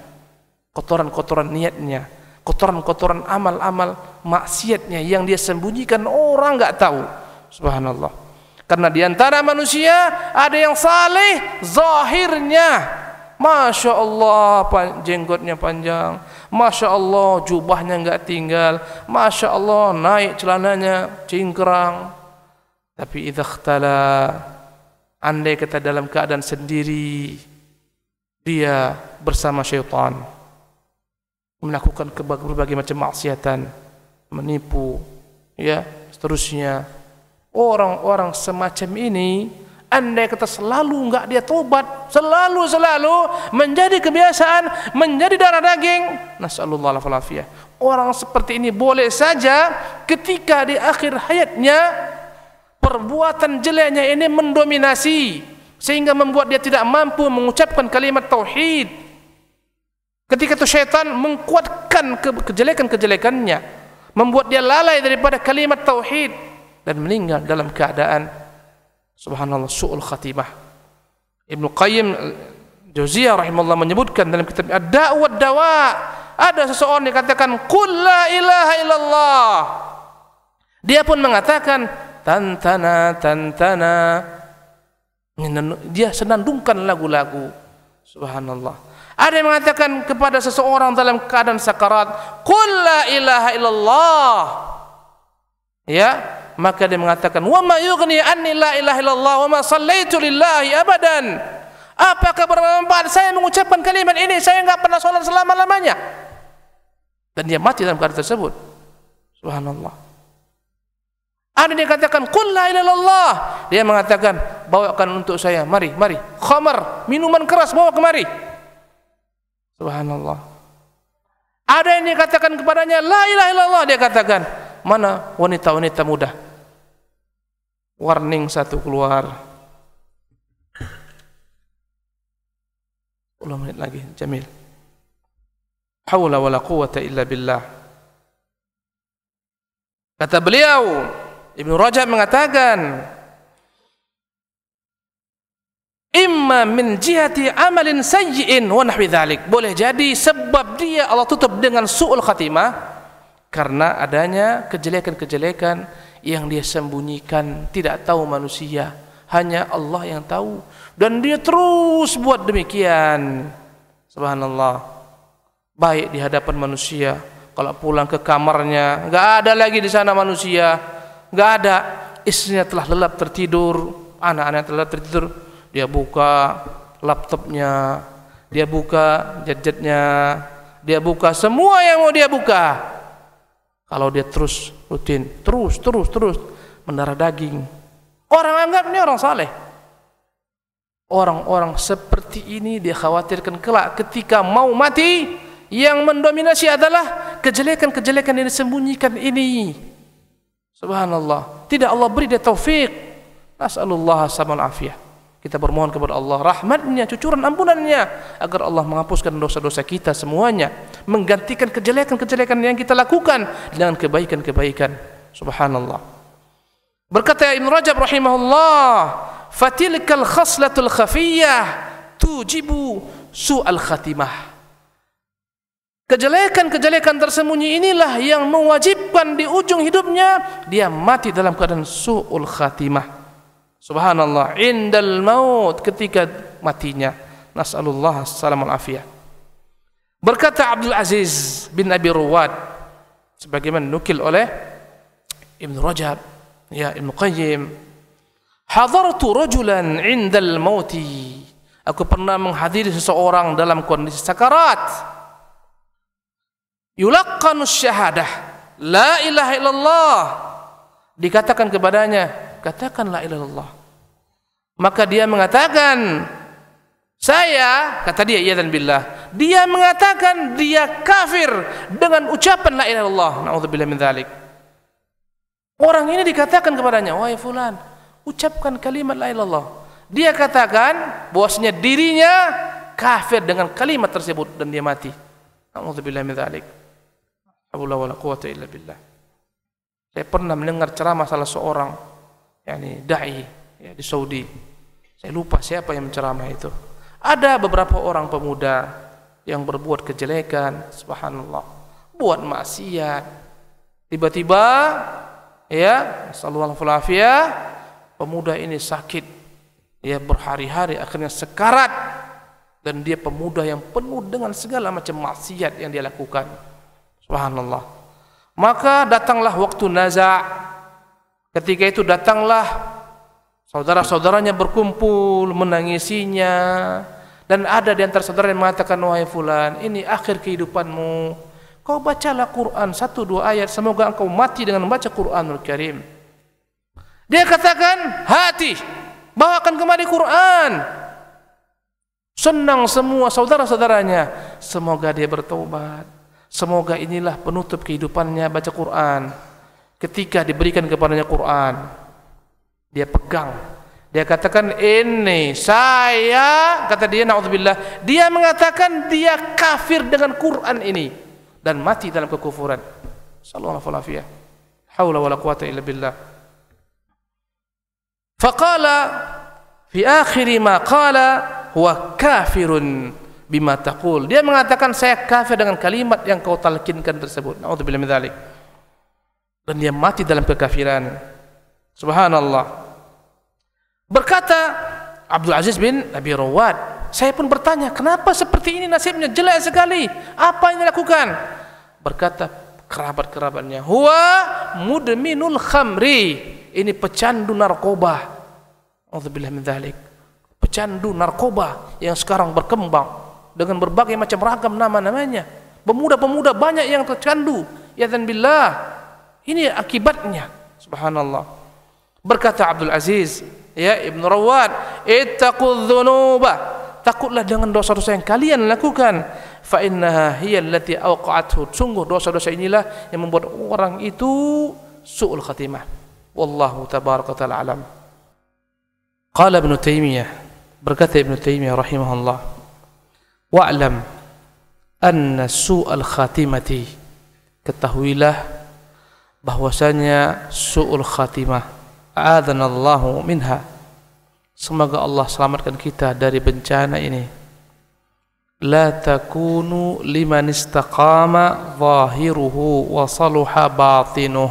kotoran-kotoran niatnya kotoran-kotoran amal-amal maksiatnya yang dia sembunyikan orang enggak tahu. Subhanallah. Karena di antara manusia ada yang saleh zahirnya. Masya Allah jenggotnya panjang. Masya Allah jubahnya enggak tinggal. Masya Allah naik celananya cingkrang. Tapi itu idhaktala andai kata dalam keadaan sendiri dia bersama syaitan melakukan berbagai macam maksiatan, menipu, ya, seterusnya. Orang-orang semacam ini, andai kata selalu enggak dia tobat, selalu-selalu menjadi kebiasaan, menjadi darah daging. Nasallallahu alaihi wasallam. Orang seperti ini boleh saja ketika di akhir hayatnya perbuatan jeleknya ini mendominasi sehingga membuat dia tidak mampu mengucapkan kalimat tauhid, Ketika itu syaitan mengkuatkan kejelekan-kejelekannya. Membuat dia lalai daripada kalimat tauhid Dan meninggal dalam keadaan. Subhanallah su'ul khatimah. Ibn Qayyim Jauziyah rahimahullah menyebutkan dalam kitab. Da'wat dawa. Ada seseorang yang katakan. Qul la ilaha illallah. Dia pun mengatakan. Tantana, tantana. Dia senandungkan lagu-lagu. Subhanallah. Ada yang mengatakan kepada seseorang dalam keadaan sakarat, "Qul la ilaha illallah." Ya, maka dia mengatakan, "Wa ma yughni anni la ilaha illallah wa ma sallaitu lillahi abadan." Apakah bermanfaat saya mengucapkan kalimat ini? Saya enggak pernah salat selama-lamanya. Dan dia mati dalam keadaan tersebut. Subhanallah. Ada yang katakan, "Qul la ilaha illallah." Dia mengatakan, "Bawakan untuk saya, mari, mari. Khamar, minuman keras bawa kemari." Subhanallah. Ada yang dikatakan kepadanya, La ilaha illallah, dia katakan. Mana wanita-wanita muda? Warning satu keluar. 10 menit lagi, Jamil. Hawla wa la quwata illa billah. Kata beliau, Ibn Rajab mengatakan, imma min jihati amalin sayyi'in wa nahwi dhalik. Boleh jadi sebab dia Allah tutup dengan su'ul khatimah karena adanya kejelekan-kejelekan yang dia sembunyikan tidak tahu manusia, hanya Allah yang tahu dan dia terus buat demikian. Subhanallah. Baik di hadapan manusia, kalau pulang ke kamarnya enggak ada lagi di sana manusia, enggak ada. Istrinya telah lelap tertidur, anak-anak telah tertidur, dia buka laptopnya, dia buka jadjadnya, dia buka semua yang mau dia buka. Kalau dia terus rutin, terus, terus, terus mendarah daging. Orang anggap ini orang saleh. Orang-orang seperti ini dia khawatirkan kelak ketika mau mati yang mendominasi adalah kejelekan-kejelekan yang disembunyikan ini. Subhanallah. Tidak Allah beri dia taufik. Nasallallahu alaihi wasallam. Kita bermohon kepada Allah rahmatnya, cucuran ampunannya agar Allah menghapuskan dosa-dosa kita semuanya, menggantikan kejelekan-kejelekan yang kita lakukan dengan kebaikan-kebaikan. Subhanallah. Berkata Ibn Rajab rahimahullah, fatilkal khaslatul khafiyah tujibu su'al khatimah. Kejelekan-kejelekan tersembunyi inilah yang mewajibkan di ujung hidupnya dia mati dalam keadaan su'ul khatimah. Subhanallah indal maut ketika matinya. Nasallallahu salamul afiyah. Berkata Abdul Aziz bin Abi Ruwad sebagaimana nukil oleh Ibn Rajab ya Ibn Qayyim hadartu rajulan indal mauti aku pernah menghadiri seseorang dalam kondisi sakarat yulaqqanu syahadah la ilaha illallah dikatakan kepadanya katakan la ilallah maka dia mengatakan saya kata dia ya dan billah dia mengatakan dia kafir dengan ucapan la ilallah naudzubillah min dzalik orang ini dikatakan kepadanya wahai fulan ucapkan kalimat la ilallah dia katakan bosnya dirinya kafir dengan kalimat tersebut dan dia mati naudzubillah min dzalik Abu la quwwata illa billah saya pernah mendengar ceramah salah seorang Ya yakni dai ya, di Saudi. Saya lupa siapa yang menceramah itu. Ada beberapa orang pemuda yang berbuat kejelekan, subhanallah. Buat maksiat. Tiba-tiba ya, sallallahu alaihi pemuda ini sakit. Ya berhari-hari akhirnya sekarat dan dia pemuda yang penuh dengan segala macam maksiat yang dia lakukan. Subhanallah. Maka datanglah waktu nazak Ketika itu datanglah saudara-saudaranya berkumpul menangisinya dan ada di antara saudara yang mengatakan wahai fulan ini akhir kehidupanmu kau bacalah Quran satu dua ayat semoga engkau mati dengan membaca Quranul Karim dia katakan hati bawakan kembali Quran senang semua saudara-saudaranya semoga dia bertobat semoga inilah penutup kehidupannya baca Quran ketika diberikan kepadanya Quran dia pegang dia katakan ini saya kata dia naudzubillah dia mengatakan dia kafir dengan Quran ini dan mati dalam kekufuran sallallahu alaihi wa sallam haula wala quwata illa billah faqala fi akhir ma qala huwa kafirun bima taqul dia mengatakan saya kafir dengan kalimat yang kau talqinkan tersebut naudzubillah min dzalik dan dia mati dalam kekafiran. Subhanallah. Berkata Abdul Aziz bin Abi Rawad, saya pun bertanya, kenapa seperti ini nasibnya jelek sekali? Apa yang dilakukan? Berkata kerabat-kerabatnya, huwa mudminul khamri. Ini pecandu narkoba. Alhamdulillah min Pecandu narkoba yang sekarang berkembang dengan berbagai macam ragam nama-namanya. Pemuda-pemuda banyak yang tercandu. Ya dan bila ini akibatnya. Subhanallah. Berkata Abdul Aziz, ya Ibn Rawat, ittaqul dhunuba. Takutlah dengan dosa-dosa yang kalian lakukan. Fa innaha hiya allati awqa'athu. Sungguh dosa-dosa inilah yang membuat orang itu su'ul khatimah. Wallahu tabaraka taala alam. Qala Ibn Taymiyah, berkata Ibn Taymiyah rahimahullah, wa'lam anna su'al khatimati ketahuilah bahwasanya su'ul khatimah a'adzanallahu minha semoga Allah selamatkan kita dari bencana ini la takunu liman istaqama zahiruhu wa saluha batinuh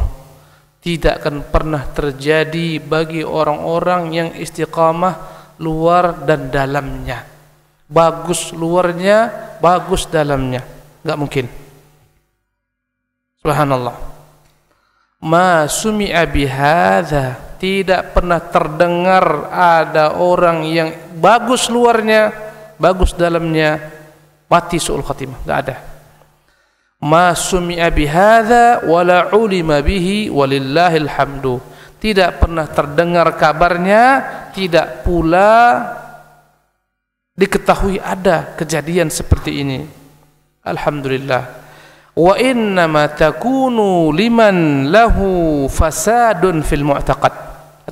tidak akan pernah terjadi bagi orang-orang yang istiqamah luar dan dalamnya bagus luarnya bagus dalamnya enggak mungkin subhanallah ma sumi'a bihadha tidak pernah terdengar ada orang yang bagus luarnya bagus dalamnya mati suul khatimah enggak ada ma sumi'a bihadha wala ulima bihi walillahil hamdu tidak pernah terdengar kabarnya tidak pula diketahui ada kejadian seperti ini alhamdulillah wa innama takunu liman lahu fasadun fil mu'taqad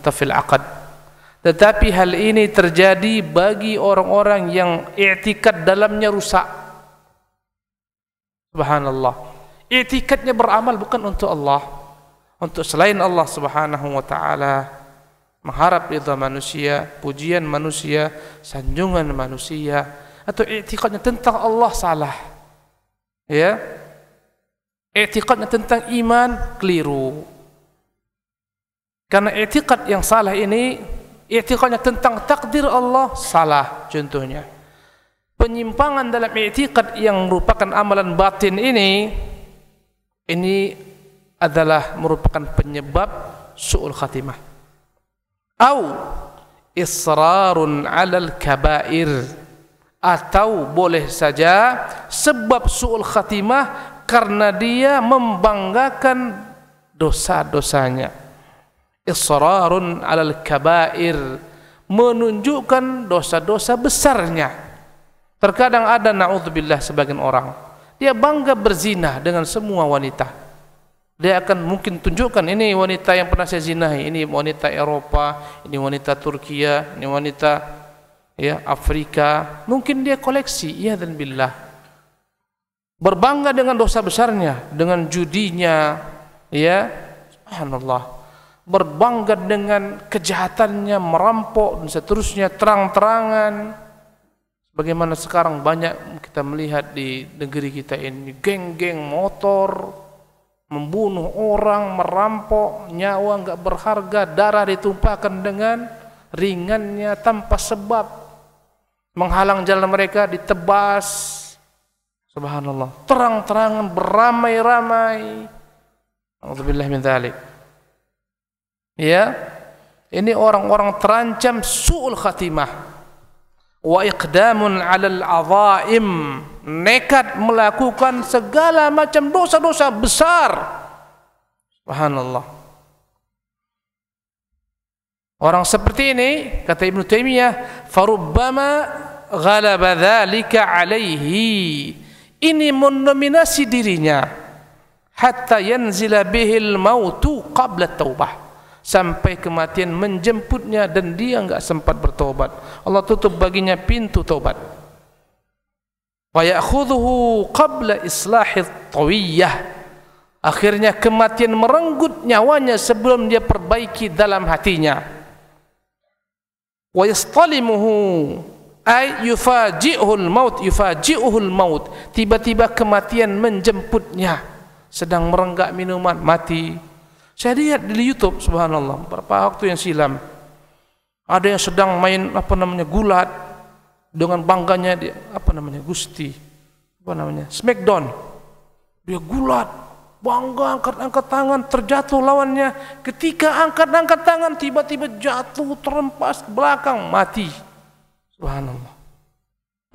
atau fil aqad tetapi hal ini terjadi bagi orang-orang yang i'tikad dalamnya rusak subhanallah i'tikadnya beramal bukan untuk Allah untuk selain Allah subhanahu wa ta'ala mengharap rida manusia pujian manusia sanjungan manusia atau i'tikadnya tentang Allah salah ya etikatnya tentang iman keliru. Karena etikat yang salah ini, etikatnya tentang takdir Allah salah contohnya. Penyimpangan dalam etikat yang merupakan amalan batin ini, ini adalah merupakan penyebab su'ul khatimah. atau israrun alal kabair atau boleh saja sebab su'ul khatimah karena dia membanggakan dosa-dosanya israrun alal kabair menunjukkan dosa-dosa besarnya terkadang ada naudzubillah sebagian orang dia bangga berzina dengan semua wanita dia akan mungkin tunjukkan ini wanita yang pernah saya zinahi ini wanita Eropa ini wanita Turkiya ini wanita ya Afrika mungkin dia koleksi iya dan billah berbangga dengan dosa besarnya, dengan judinya, ya. Subhanallah. Berbangga dengan kejahatannya, merampok dan seterusnya terang-terangan. Bagaimana sekarang banyak kita melihat di negeri kita ini geng-geng motor membunuh orang, merampok, nyawa nggak berharga, darah ditumpahkan dengan ringannya tanpa sebab. Menghalang jalan mereka ditebas, Subhanallah. Terang-terangan beramai-ramai. Alhamdulillah min dhalik. Ya. Ini orang-orang terancam su'ul khatimah. Wa iqdamun alal azaim. Nekat melakukan segala macam dosa-dosa besar. Subhanallah. Orang seperti ini, kata Ibn Taymiyah, فَرُبَّمَا غَلَبَ ذَلِكَ عَلَيْهِ ini menominasi dirinya hatta yanzila bihil mautu qabla taubah sampai kematian menjemputnya dan dia enggak sempat bertobat Allah tutup baginya pintu tobat wa ya'khudhuhu qabla islahit tawiyyah akhirnya kematian merenggut nyawanya sebelum dia perbaiki dalam hatinya wa yastalimuhu ay yufaji'ul maut yufaji'ul maut tiba-tiba kematian menjemputnya sedang merenggak minuman mati saya lihat di YouTube subhanallah berapa waktu yang silam ada yang sedang main apa namanya gulat dengan bangganya dia apa namanya gusti apa namanya smackdown dia gulat bangga angkat-angkat tangan terjatuh lawannya ketika angkat-angkat tangan tiba-tiba jatuh terempas belakang mati Subhanallah.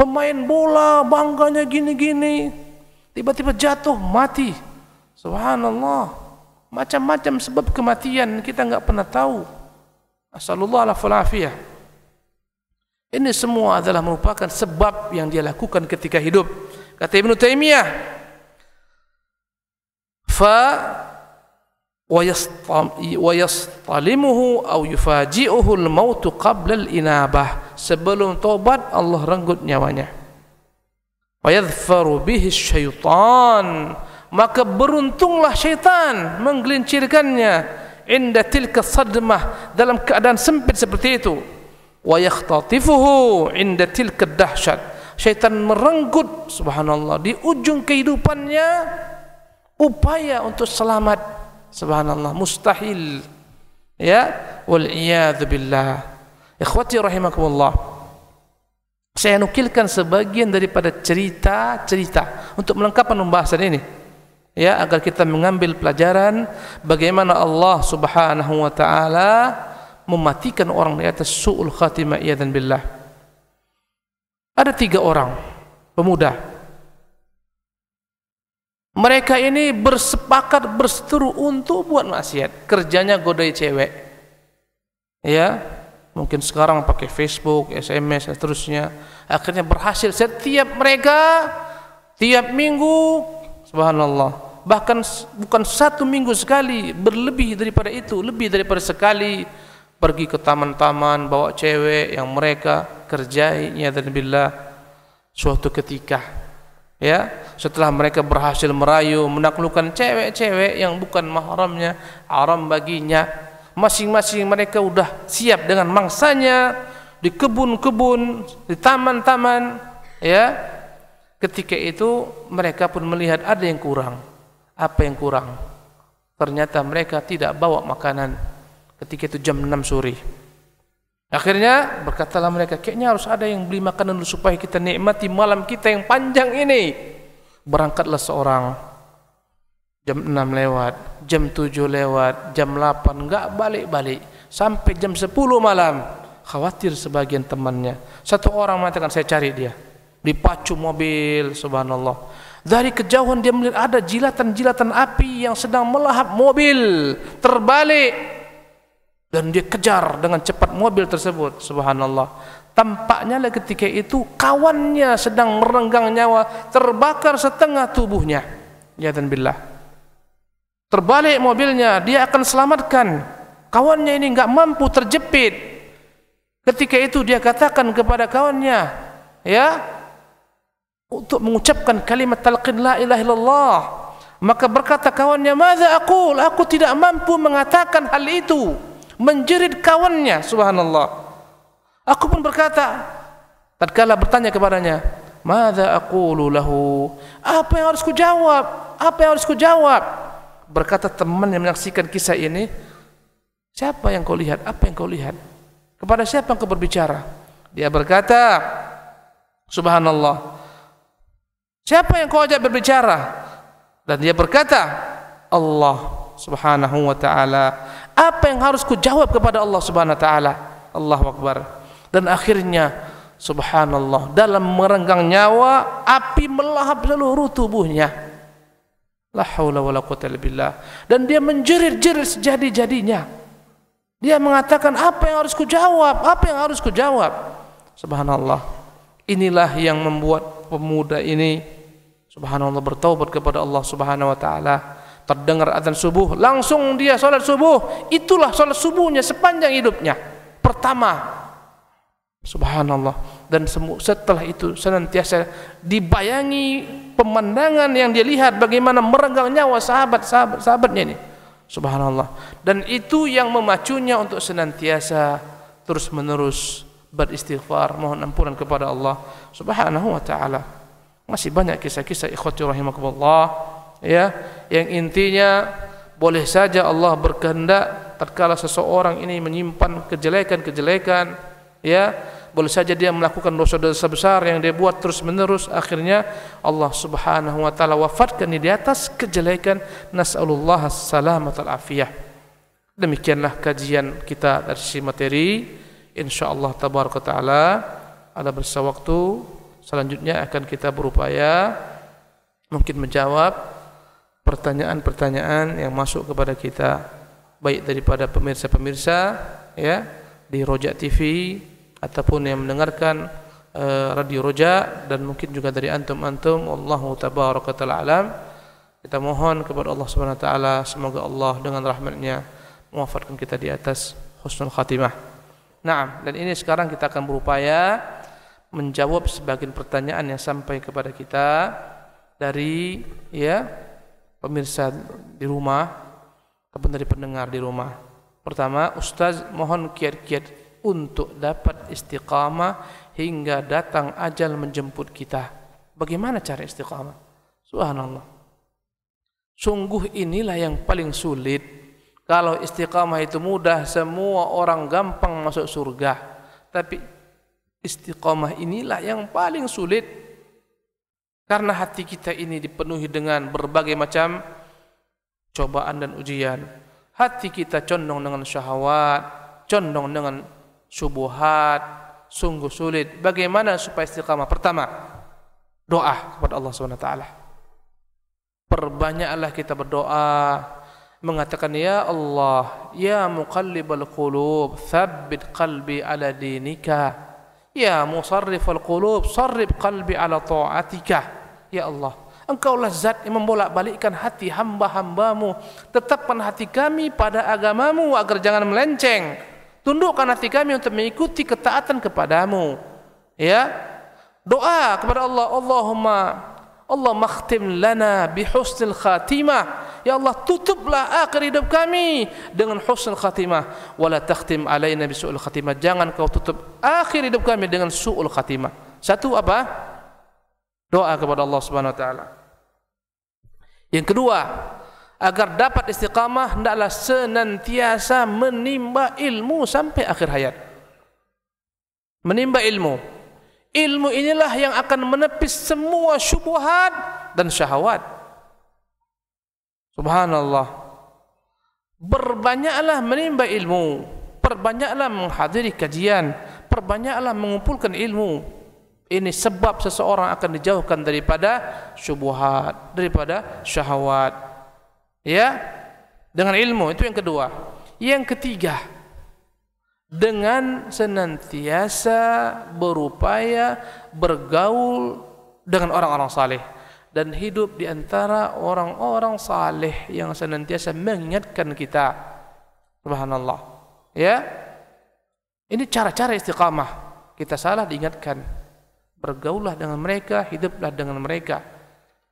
Pemain bola bangganya gini-gini, tiba-tiba jatuh mati. Subhanallah. Macam-macam sebab kematian kita enggak pernah tahu. Asalullah ala afiyah. Ini semua adalah merupakan sebab yang dia lakukan ketika hidup. Kata Ibn Taymiyah. Fa وَيَسْطَلِمُهُ أَوْ يُفَاجِئُهُ الْمَوْتُ قَبْلَ الْإِنَابَةِ Sebelum taubat, Allah renggut nyawanya. وَيَذْفَرُ بِهِ الشَّيْطَانِ Maka beruntunglah syaitan menggelincirkannya indah tilka sadmah dalam keadaan sempit seperti itu. وَيَخْتَطِفُهُ indah tilka dahsyat Syaitan merenggut, subhanallah, di ujung kehidupannya upaya untuk selamat. Subhanallah mustahil ya wal iyad billah ikhwati rahimakumullah saya nukilkan sebagian daripada cerita-cerita untuk melengkapkan pembahasan ini ya agar kita mengambil pelajaran bagaimana Allah Subhanahu wa taala mematikan orang di atas su'ul khatimah iyadan billah ada tiga orang pemuda mereka ini bersepakat berseteru untuk buat maksiat. Kerjanya godai cewek. Ya, mungkin sekarang pakai Facebook, SMS dan seterusnya. Akhirnya berhasil setiap mereka tiap minggu subhanallah. Bahkan bukan satu minggu sekali, berlebih daripada itu, lebih daripada sekali pergi ke taman-taman bawa cewek yang mereka kerjainya dan bila suatu ketika ya setelah mereka berhasil merayu menaklukkan cewek-cewek yang bukan mahramnya haram baginya masing-masing mereka sudah siap dengan mangsanya di kebun-kebun di taman-taman ya ketika itu mereka pun melihat ada yang kurang apa yang kurang ternyata mereka tidak bawa makanan ketika itu jam 6 sore Akhirnya berkatalah mereka, kayaknya harus ada yang beli makanan dulu supaya kita nikmati malam kita yang panjang ini. Berangkatlah seorang jam 6 lewat, jam 7 lewat, jam 8 enggak balik-balik sampai jam 10 malam. Khawatir sebagian temannya. Satu orang mengatakan saya cari dia. Dipacu mobil, subhanallah. Dari kejauhan dia melihat ada jilatan-jilatan api yang sedang melahap mobil terbalik dan dia kejar dengan cepat mobil tersebut subhanallah tampaknya lah ketika itu kawannya sedang merenggang nyawa terbakar setengah tubuhnya ya dan billah terbalik mobilnya dia akan selamatkan kawannya ini enggak mampu terjepit ketika itu dia katakan kepada kawannya ya untuk mengucapkan kalimat talqin la ilaha illallah maka berkata kawannya madza aku tidak mampu mengatakan hal itu menjerit kawannya subhanallah aku pun berkata tatkala bertanya kepadanya madza aqulu lahu apa yang harus kujawab apa yang harus kujawab berkata teman yang menyaksikan kisah ini siapa yang kau lihat apa yang kau lihat kepada siapa yang kau berbicara dia berkata subhanallah siapa yang kau ajak berbicara dan dia berkata Allah subhanahu wa ta'ala apa yang harus ku jawab kepada Allah Subhanahu wa taala Allahu akbar dan akhirnya subhanallah dalam merenggang nyawa api melahap seluruh tubuhnya la haula wala quwata illa billah dan dia menjerit-jerit sejadi-jadinya dia mengatakan apa yang harus ku jawab apa yang harus ku jawab subhanallah inilah yang membuat pemuda ini subhanallah bertaubat kepada Allah subhanahu wa taala terdengar azan subuh langsung dia salat subuh itulah salat subuhnya sepanjang hidupnya pertama subhanallah dan setelah itu senantiasa dibayangi pemandangan yang dia lihat bagaimana merenggang nyawa sahabat-sahabat sahabatnya ini subhanallah dan itu yang memacunya untuk senantiasa terus menerus beristighfar mohon ampunan kepada Allah subhanahu wa taala masih banyak kisah-kisah ikhwati rahimakumullah ya yang intinya boleh saja Allah berkehendak terkala seseorang ini menyimpan kejelekan-kejelekan ya boleh saja dia melakukan dosa-dosa besar yang dia buat terus-menerus akhirnya Allah Subhanahu wa taala wafatkan dia di atas kejelekan nasallallahu salamatal afiyah demikianlah kajian kita dari sisi materi insyaallah tabaraka taala ada bersa waktu selanjutnya akan kita berupaya mungkin menjawab pertanyaan-pertanyaan yang masuk kepada kita baik daripada pemirsa-pemirsa ya di Roja TV ataupun yang mendengarkan uh, radio Roja dan mungkin juga dari antum-antum Allahu tabaraka taala alam kita mohon kepada Allah Subhanahu wa taala semoga Allah dengan rahmatnya mewafatkan kita di atas husnul khatimah. Naam, dan ini sekarang kita akan berupaya menjawab sebagian pertanyaan yang sampai kepada kita dari ya pemirsa di rumah ataupun dari pendengar di rumah. Pertama, Ustaz mohon kiat-kiat untuk dapat istiqamah hingga datang ajal menjemput kita. Bagaimana cara istiqamah? Subhanallah. Sungguh inilah yang paling sulit. Kalau istiqamah itu mudah, semua orang gampang masuk surga. Tapi istiqamah inilah yang paling sulit. Karena hati kita ini dipenuhi dengan berbagai macam cobaan dan ujian. Hati kita condong dengan syahwat, condong dengan subuhat, sungguh sulit. Bagaimana supaya istiqamah? Pertama, doa kepada Allah Subhanahu wa taala. Perbanyaklah kita berdoa mengatakan ya Allah, ya muqallibal qulub, tsabbit qalbi ala dinika. Ya mursalif al qulub, sarrif qalbi ala ta'atika. Ta Ya Allah, engkaulah zat yang membolak-balikkan hati hamba-hambamu. Tetapkan hati kami pada agamamu agar jangan melenceng. Tundukkan hati kami untuk mengikuti ketaatan kepadamu. Ya, doa kepada Allah. Allahumma, Allah makhtim lana bi bihusnil khatimah. Ya Allah tutuplah akhir hidup kami dengan husnul khatimah wala takhtim alaina bisuul khatimah jangan kau tutup akhir hidup kami dengan suul khatimah satu apa doa kepada Allah Subhanahu wa taala. Yang kedua, agar dapat istiqamah hendaklah senantiasa menimba ilmu sampai akhir hayat. Menimba ilmu. Ilmu inilah yang akan menepis semua syubhat dan syahwat. Subhanallah. Berbanyaklah menimba ilmu, perbanyaklah menghadiri kajian, perbanyaklah mengumpulkan ilmu ini sebab seseorang akan dijauhkan daripada syubhat, daripada syahwat. Ya? Dengan ilmu itu yang kedua. Yang ketiga dengan senantiasa berupaya bergaul dengan orang-orang saleh dan hidup di antara orang-orang saleh yang senantiasa mengingatkan kita subhanallah ya ini cara-cara istiqamah kita salah diingatkan bergaullah dengan mereka, hiduplah dengan mereka.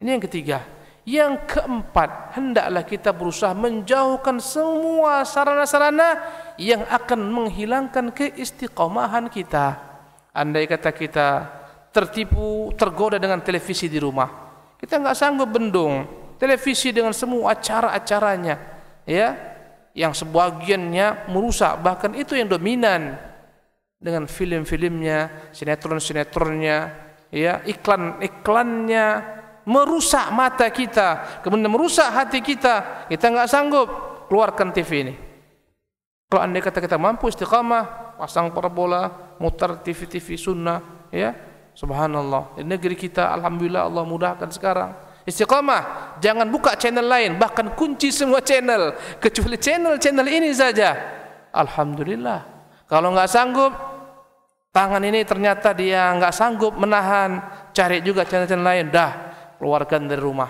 Ini yang ketiga. Yang keempat, hendaklah kita berusaha menjauhkan semua sarana-sarana yang akan menghilangkan keistiqomahan kita. Andai kata kita tertipu, tergoda dengan televisi di rumah. Kita enggak sanggup bendung televisi dengan semua acara-acaranya. ya Yang sebagiannya merusak, bahkan itu yang dominan dengan film-filmnya, sinetron-sinetronnya, ya, iklan-iklannya merusak mata kita, kemudian merusak hati kita. Kita enggak sanggup keluarkan TV ini. Kalau anda kata kita mampu istiqamah, pasang parabola, mutar TV-TV sunnah, ya, subhanallah. Di negeri kita, alhamdulillah Allah mudahkan sekarang. Istiqamah, jangan buka channel lain, bahkan kunci semua channel, kecuali channel-channel ini saja. Alhamdulillah. Kalau nggak sanggup, tangan ini ternyata dia nggak sanggup menahan, cari juga cara-cara lain, dah keluarkan dari rumah.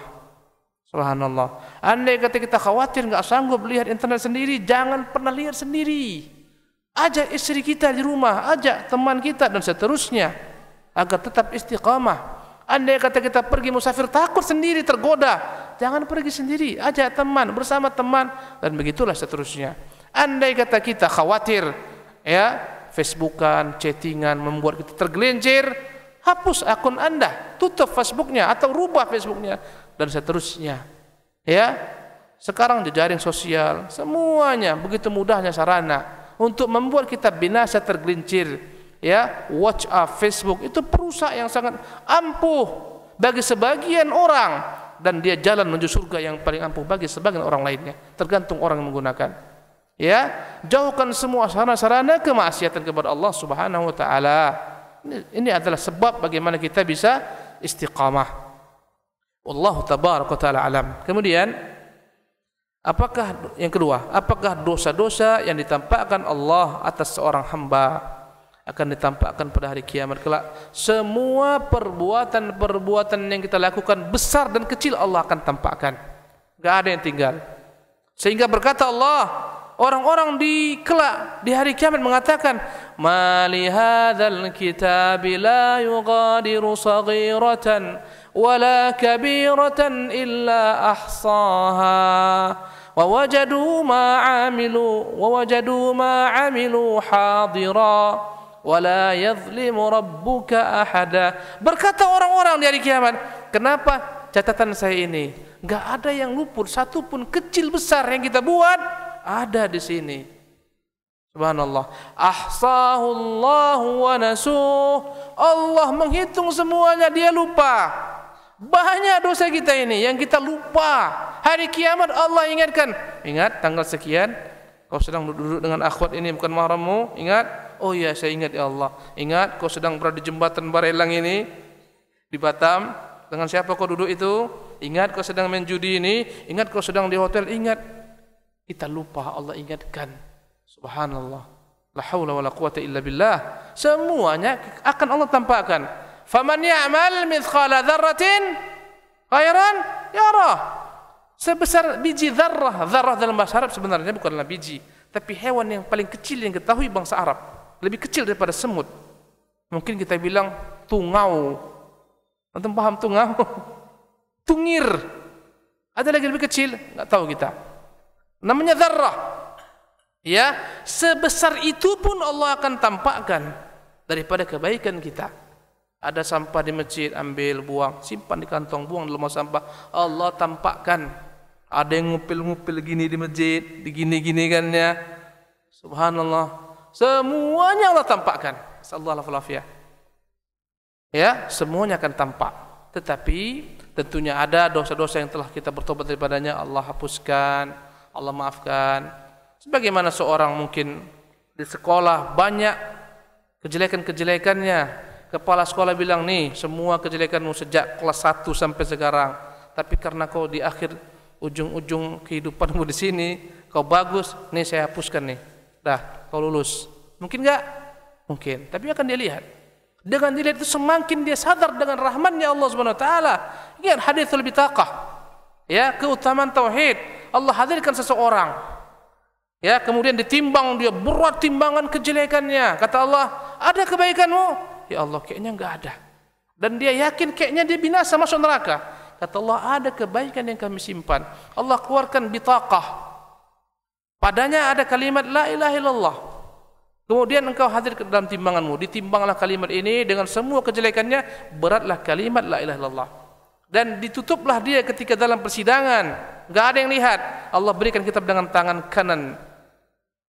Subhanallah. Andai ketika kita khawatir nggak sanggup lihat internet sendiri, jangan pernah lihat sendiri. Ajak istri kita di rumah, ajak teman kita dan seterusnya agar tetap istiqamah. Andai kata kita pergi musafir takut sendiri tergoda, jangan pergi sendiri, ajak teman, bersama teman dan begitulah seterusnya. Andai kata kita khawatir ya Facebookan, chattingan membuat kita tergelincir, hapus akun Anda, tutup Facebooknya atau rubah Facebooknya dan seterusnya. Ya, sekarang jejaring sosial semuanya begitu mudahnya sarana untuk membuat kita binasa tergelincir. Ya, watch up Facebook itu perusak yang sangat ampuh bagi sebagian orang dan dia jalan menuju surga yang paling ampuh bagi sebagian orang lainnya, tergantung orang yang menggunakan. Ya, jauhkan semua sarana-sarana kemaksiatan kepada Allah Subhanahu wa taala. Ini, ini adalah sebab bagaimana kita bisa istiqamah. Wallahu tabaraka taala alam. Kemudian apakah yang kedua? Apakah dosa-dosa yang ditampakkan Allah atas seorang hamba akan ditampakkan pada hari kiamat kelak? Semua perbuatan-perbuatan yang kita lakukan besar dan kecil Allah akan tampakkan. Enggak ada yang tinggal. Sehingga berkata Allah, orang-orang di kelak di hari kiamat mengatakan ma li hadzal kitab la yughadiru saghiratan wala kabiratan illa ahsaha wa wajadu ma amilu wa wajadu ma amilu hadira wala yadhlimu rabbuka ahada berkata orang-orang di hari kiamat kenapa catatan saya ini enggak ada yang luput satu pun kecil besar yang kita buat ada di sini. Subhanallah. Ahsahu Allah wa nasuh. Allah menghitung semuanya, dia lupa. Banyak dosa kita ini yang kita lupa. Hari kiamat Allah ingatkan. Ingat tanggal sekian kau sedang duduk dengan akhwat ini bukan mahrammu. Ingat? Oh ya, saya ingat ya Allah. Ingat kau sedang berada di jembatan Barelang ini di Batam dengan siapa kau duduk itu? Ingat kau sedang main judi ini? Ingat kau sedang di hotel? Ingat kita lupa Allah ingatkan subhanallah la haula wala quwata illa billah semuanya akan Allah tampakkan faman ya'mal mithqala dzarratin khairan yara sebesar biji zarrah zarrah dalam bahasa Arab sebenarnya bukanlah biji tapi hewan yang paling kecil yang diketahui bangsa Arab lebih kecil daripada semut mungkin kita bilang tungau antum paham tungau tungir ada lagi lebih kecil enggak tahu kita namanya zarrah ya sebesar itu pun Allah akan tampakkan daripada kebaikan kita ada sampah di masjid ambil buang simpan di kantong buang di rumah sampah Allah tampakkan ada yang ngupil-ngupil gini di masjid digini-gini kan ya subhanallah semuanya Allah tampakkan sallallahu alaihi ya semuanya akan tampak tetapi tentunya ada dosa-dosa yang telah kita bertobat daripadanya Allah hapuskan Allah maafkan. Sebagaimana seorang mungkin di sekolah banyak kejelekan-kejelekannya. Kepala sekolah bilang, nih semua kejelekanmu sejak kelas 1 sampai sekarang. Tapi karena kau di akhir ujung-ujung kehidupanmu di sini, kau bagus, nih saya hapuskan nih. Dah, kau lulus. Mungkin enggak? Mungkin. Tapi akan dia lihat. Dengan dilihat itu semakin dia sadar dengan rahmatnya Allah Subhanahu wa taala. Ingat hadis lebih taqah. Ya, keutamaan tauhid. Allah hadirkan seseorang ya kemudian ditimbang dia berat timbangan kejelekannya kata Allah ada kebaikanmu ya Allah kayaknya enggak ada dan dia yakin kayaknya dia binasa masuk neraka kata Allah ada kebaikan yang kami simpan Allah keluarkan bitaqah padanya ada kalimat la ilaha illallah kemudian engkau hadir ke dalam timbanganmu ditimbanglah kalimat ini dengan semua kejelekannya beratlah kalimat la ilaha illallah dan ditutuplah dia ketika dalam persidangan enggak ada yang lihat Allah berikan kitab dengan tangan kanan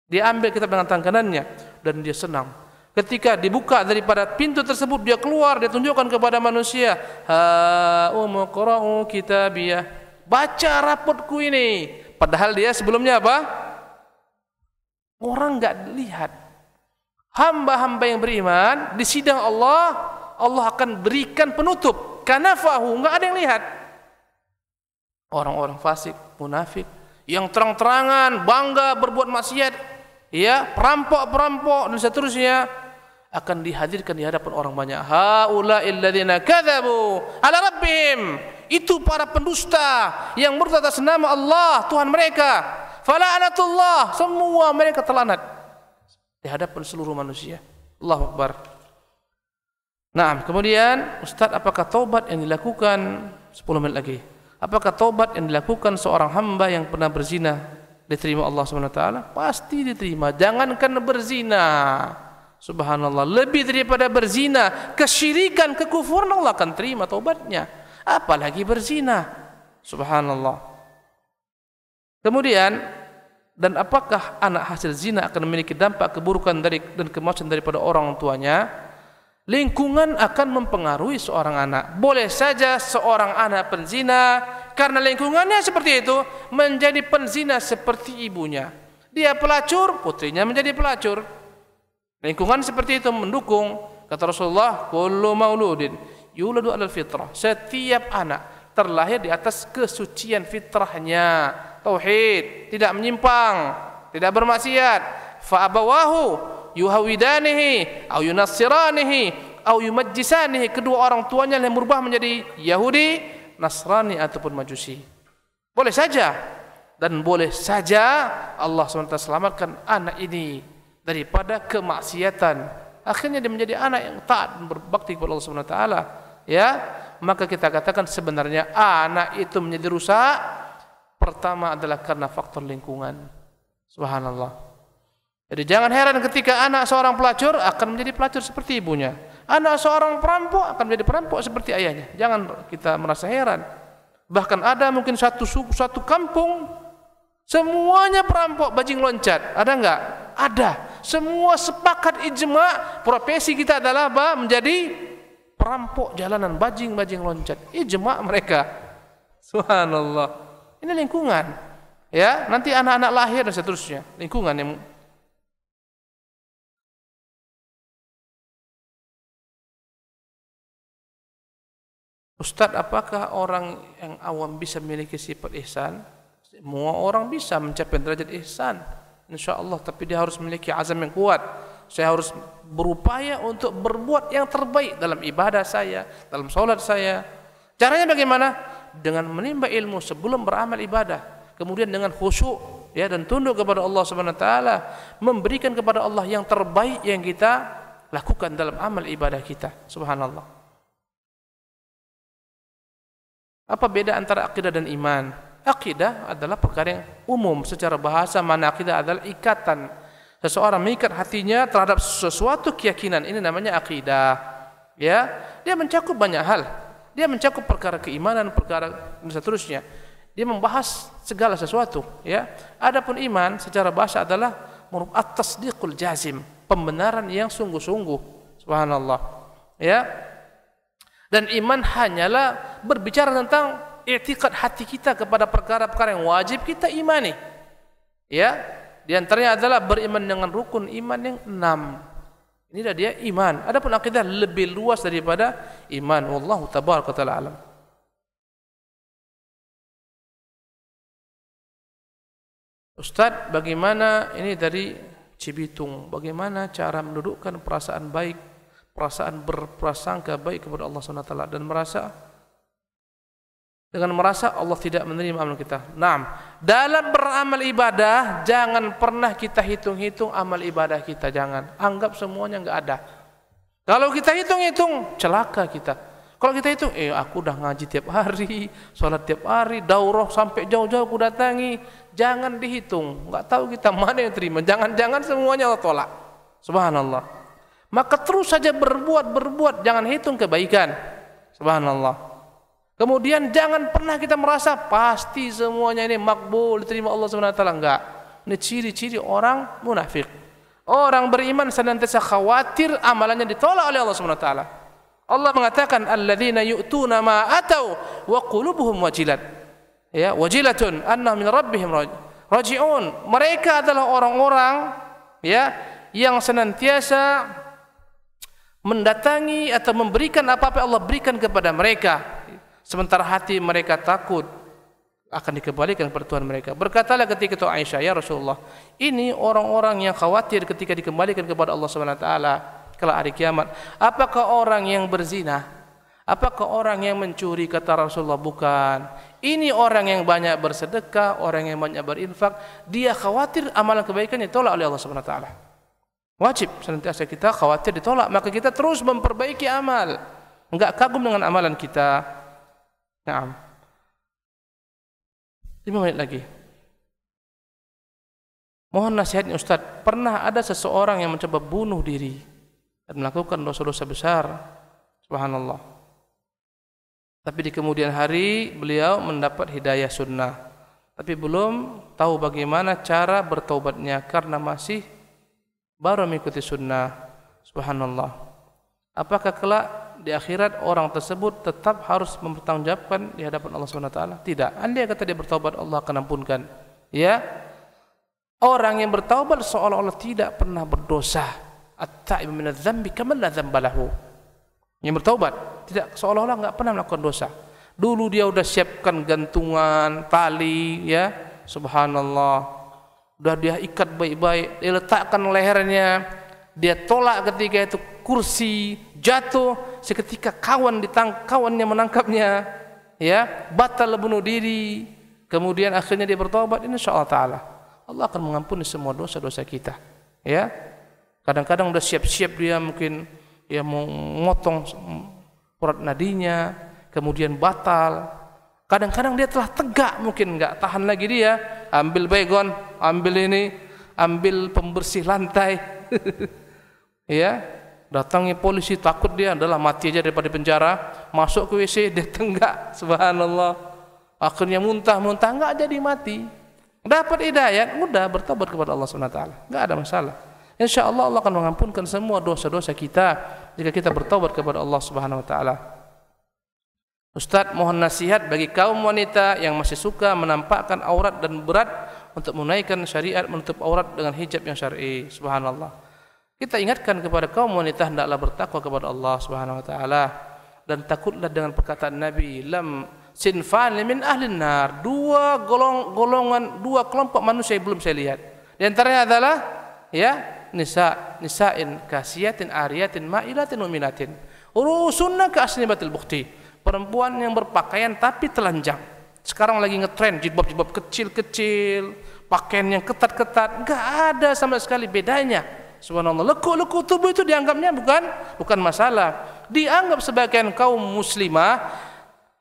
dia ambil kitab dengan tangan kanannya dan dia senang ketika dibuka daripada pintu tersebut dia keluar dia tunjukkan kepada manusia ha umqra'u kitabiyah baca rapotku ini padahal dia sebelumnya apa orang enggak lihat hamba-hamba yang beriman di sidang Allah Allah akan berikan penutup karena fahu nggak ada yang lihat orang-orang fasik munafik yang terang-terangan bangga berbuat maksiat ya perampok-perampok dan seterusnya akan dihadirkan di hadapan orang banyak haula illadzina kadzabu ala rabbihim itu para pendusta yang murtad atas nama Allah Tuhan mereka Fala anatullah semua mereka telanat di hadapan seluruh manusia Allah akbar Nah, kemudian Ustaz apakah taubat yang dilakukan 10 menit lagi? Apakah taubat yang dilakukan seorang hamba yang pernah berzina diterima Allah Subhanahu wa taala? Pasti diterima. Jangankan berzina. Subhanallah, lebih daripada berzina, kesyirikan, kekufuran Allah akan terima taubatnya. Apalagi berzina. Subhanallah. Kemudian dan apakah anak hasil zina akan memiliki dampak keburukan dari dan kemasan daripada orang tuanya? Lingkungan akan mempengaruhi seorang anak. Boleh saja seorang anak penzina karena lingkungannya seperti itu menjadi penzina seperti ibunya. Dia pelacur, putrinya menjadi pelacur. Lingkungan seperti itu mendukung kata Rasulullah, "Kullu mauludin yuladu 'alal fitrah." Setiap anak terlahir di atas kesucian fitrahnya, tauhid, tidak menyimpang, tidak bermaksiat. Fa abawahu yuhawidanihi au yunassiranihi au yumajjisanihi kedua orang tuanya yang berubah menjadi Yahudi Nasrani ataupun Majusi boleh saja dan boleh saja Allah SWT selamatkan anak ini daripada kemaksiatan akhirnya dia menjadi anak yang taat dan berbakti kepada Allah SWT ya maka kita katakan sebenarnya anak itu menjadi rusak pertama adalah karena faktor lingkungan subhanallah Jadi jangan heran ketika anak seorang pelacur akan menjadi pelacur seperti ibunya. Anak seorang perampok akan menjadi perampok seperti ayahnya. Jangan kita merasa heran. Bahkan ada mungkin satu suku, satu kampung semuanya perampok bajing loncat. Ada enggak? Ada. Semua sepakat ijma profesi kita adalah apa? Menjadi perampok jalanan bajing-bajing loncat. Ijma mereka. Subhanallah. Ini lingkungan. Ya, nanti anak-anak lahir dan seterusnya. Lingkungan yang Ustaz, apakah orang yang awam bisa memiliki sifat ihsan? Semua orang bisa mencapai derajat ihsan. InsyaAllah, tapi dia harus memiliki azam yang kuat. Saya harus berupaya untuk berbuat yang terbaik dalam ibadah saya, dalam solat saya. Caranya bagaimana? Dengan menimba ilmu sebelum beramal ibadah. Kemudian dengan khusyuk ya dan tunduk kepada Allah Subhanahu wa taala, memberikan kepada Allah yang terbaik yang kita lakukan dalam amal ibadah kita. Subhanallah. Apa beda antara akidah dan iman? Akidah adalah perkara yang umum secara bahasa mana akidah adalah ikatan seseorang mengikat hatinya terhadap sesuatu keyakinan ini namanya akidah. Ya, dia mencakup banyak hal. Dia mencakup perkara keimanan, perkara dan seterusnya. Dia membahas segala sesuatu, ya. Adapun iman secara bahasa adalah merupakan tasdiqul jazim, pembenaran yang sungguh-sungguh. Subhanallah. Ya dan iman hanyalah berbicara tentang i'tikad hati kita kepada perkara-perkara yang wajib kita imani ya di antaranya adalah beriman dengan rukun iman yang enam ini dah dia iman adapun akidah lebih luas daripada iman wallahu tabaraka taala alam Ustaz, bagaimana ini dari Cibitung? Bagaimana cara mendudukkan perasaan baik perasaan berprasangka baik kepada Allah Taala dan merasa dengan merasa Allah tidak menerima amal kita. Naam. Dalam beramal ibadah, jangan pernah kita hitung-hitung amal ibadah kita. Jangan. Anggap semuanya enggak ada. Kalau kita hitung-hitung, celaka kita. Kalau kita hitung, eh aku dah ngaji tiap hari, sholat tiap hari, daurah sampai jauh-jauh aku datangi. Jangan dihitung. Enggak tahu kita mana yang terima. Jangan-jangan semuanya Allah tolak. Subhanallah maka terus saja berbuat berbuat jangan hitung kebaikan subhanallah kemudian jangan pernah kita merasa pasti semuanya ini makbul diterima Allah SWT. enggak ini ciri-ciri orang munafik orang beriman senantiasa khawatir amalannya ditolak oleh Allah subhanahu wa taala Allah mengatakan alladzina yu'tuna ma atau wa qulubuhum wajilat ya wajilatun annahum min rabbihim raji'un mereka adalah orang-orang ya yang senantiasa mendatangi atau memberikan apa-apa Allah berikan kepada mereka sementara hati mereka takut akan dikembalikan kepada Tuhan mereka. Berkatalah ketika itu Aisyah, ya Rasulullah, ini orang-orang yang khawatir ketika dikembalikan kepada Allah Subhanahu wa taala kala hari kiamat. Apakah orang yang berzina? Apakah orang yang mencuri kata Rasulullah bukan? Ini orang yang banyak bersedekah, orang yang banyak berinfak, dia khawatir amalan kebaikannya tolak oleh Allah Subhanahu wa taala. Wajib senantiasa kita khawatir ditolak, maka kita terus memperbaiki amal. Enggak kagum dengan amalan kita. Naam. Lima menit lagi. Mohon nasihatnya Ustaz, pernah ada seseorang yang mencoba bunuh diri dan melakukan dosa-dosa besar. Subhanallah. Tapi di kemudian hari beliau mendapat hidayah sunnah. Tapi belum tahu bagaimana cara bertobatnya karena masih baru mengikuti sunnah subhanallah apakah kelak di akhirat orang tersebut tetap harus mempertanggungjawabkan di hadapan Allah Subhanahu wa taala tidak andai kata dia bertobat Allah akan ampunkan ya orang yang bertobat seolah-olah tidak pernah berdosa at-taib min adz-dzambi la dzambalahu yang bertobat tidak seolah-olah enggak pernah melakukan dosa dulu dia sudah siapkan gantungan tali ya subhanallah sudah dia ikat baik-baik, dia letakkan lehernya, dia tolak ketika itu kursi jatuh seketika kawan ditang kawannya menangkapnya, ya batal bunuh diri. Kemudian akhirnya dia bertobat, insya Allah Taala Allah akan mengampuni semua dosa-dosa kita, ya. Kadang-kadang sudah siap-siap dia mungkin ya motong urat nadinya, kemudian batal, kadang-kadang dia telah tegak mungkin enggak tahan lagi dia ambil begon ambil ini ambil pembersih lantai ya datangi polisi takut dia adalah mati aja daripada penjara masuk ke WC dia tenggak subhanallah akhirnya muntah-muntah enggak jadi mati dapat hidayah mudah bertobat kepada Allah Subhanahu wa taala enggak ada masalah insyaallah Allah akan mengampunkan semua dosa-dosa kita jika kita bertobat kepada Allah Subhanahu wa taala Ustaz mohon nasihat bagi kaum wanita yang masih suka menampakkan aurat dan berat untuk menunaikan syariat menutup aurat dengan hijab yang syar'i. Subhanallah. Kita ingatkan kepada kaum wanita hendaklah bertakwa kepada Allah Subhanahu wa taala dan takutlah dengan perkataan Nabi lam sinfan min ahli nar. Dua golong, golongan dua kelompok manusia yang belum saya lihat. Di antaranya adalah ya nisa nisa'in kasiyatin ariyatin ma'ilatin mu'minatin. Urusunna ka asnibatil bukti. perempuan yang berpakaian tapi telanjang. Sekarang lagi ngetren jilbab-jilbab kecil-kecil, pakaian yang ketat-ketat, nggak ada sama sekali bedanya. Subhanallah, lekuk-lekuk tubuh itu dianggapnya bukan bukan masalah. Dianggap sebagian kaum muslimah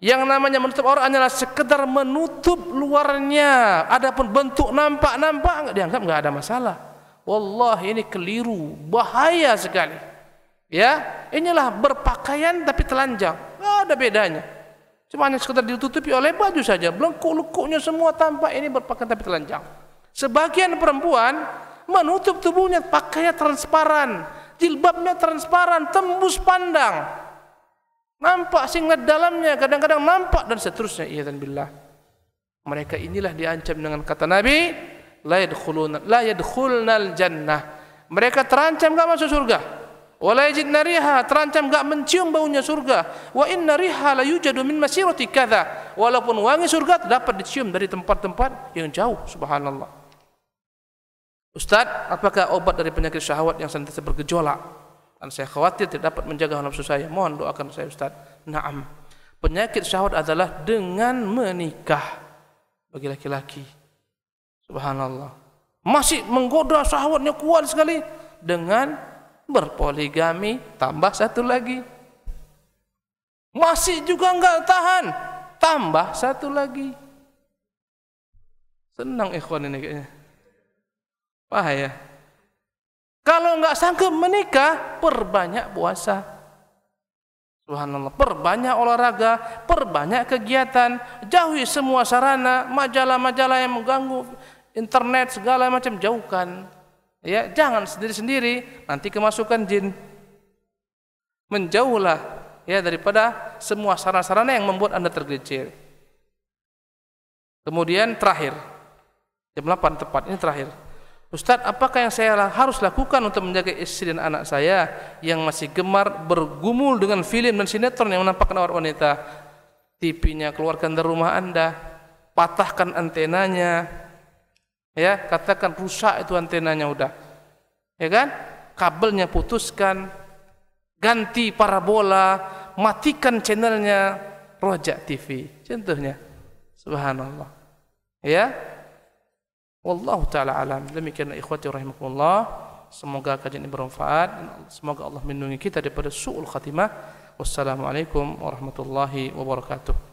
yang namanya menutup orang hanyalah sekedar menutup luarnya. Adapun bentuk nampak-nampak nggak dianggap nggak ada masalah. Allah ini keliru, bahaya sekali. Ya, inilah berpakaian tapi telanjang. ada bedanya. Cuma hanya sekedar ditutupi oleh baju saja. Lekuk-lekuknya semua tampak ini berpakaian tapi telanjang. Sebagian perempuan menutup tubuhnya pakai transparan. Jilbabnya transparan, tembus pandang. Nampak singlet dalamnya, kadang-kadang nampak dan seterusnya. Ia dan billah. Mereka inilah diancam dengan kata Nabi. La yadkhulunal jannah. Mereka terancam tidak masuk surga wala yajid nariha terancam enggak mencium baunya surga wa in riha la yujadu min masirati kadza walaupun wangi surga dapat dicium dari tempat-tempat yang jauh subhanallah Ustaz, apakah obat dari penyakit syahwat yang sentiasa bergejolak? Dan saya khawatir tidak dapat menjaga nafsu saya. Mohon doakan saya, Ustaz. Naam. Penyakit syahwat adalah dengan menikah bagi laki-laki. Subhanallah. Masih menggoda syahwatnya kuat sekali dengan berpoligami, tambah satu lagi. Masih juga enggak tahan, tambah satu lagi. Senang ikhwan ini kayaknya. Bahaya. Kalau enggak sanggup menikah, perbanyak puasa. Subhanallah, perbanyak olahraga, perbanyak kegiatan, jauhi semua sarana, majalah-majalah yang mengganggu, internet segala macam jauhkan. Ya, jangan sendiri-sendiri, nanti kemasukan jin. Menjauhlah ya daripada semua sarana-sarana yang membuat Anda tergelincir. Kemudian terakhir. Jam 8 tepat ini terakhir. Ustaz, apakah yang saya harus lakukan untuk menjaga istri dan anak saya yang masih gemar bergumul dengan film dan sinetron yang menampakkan orang wanita? TV-nya keluarkan dari rumah Anda, patahkan antenanya, Ya, katakan rusak itu antenanya udah. Ya kan? Kabelnya putuskan, ganti parabola, matikan channelnya Rojak TV. Contohnya. Subhanallah. Ya. Wallahu taala alam. Demikian ikhwati rahimakumullah. Semoga kajian ini bermanfaat. Semoga Allah melindungi kita daripada su'ul khatimah. Wassalamualaikum warahmatullahi wabarakatuh.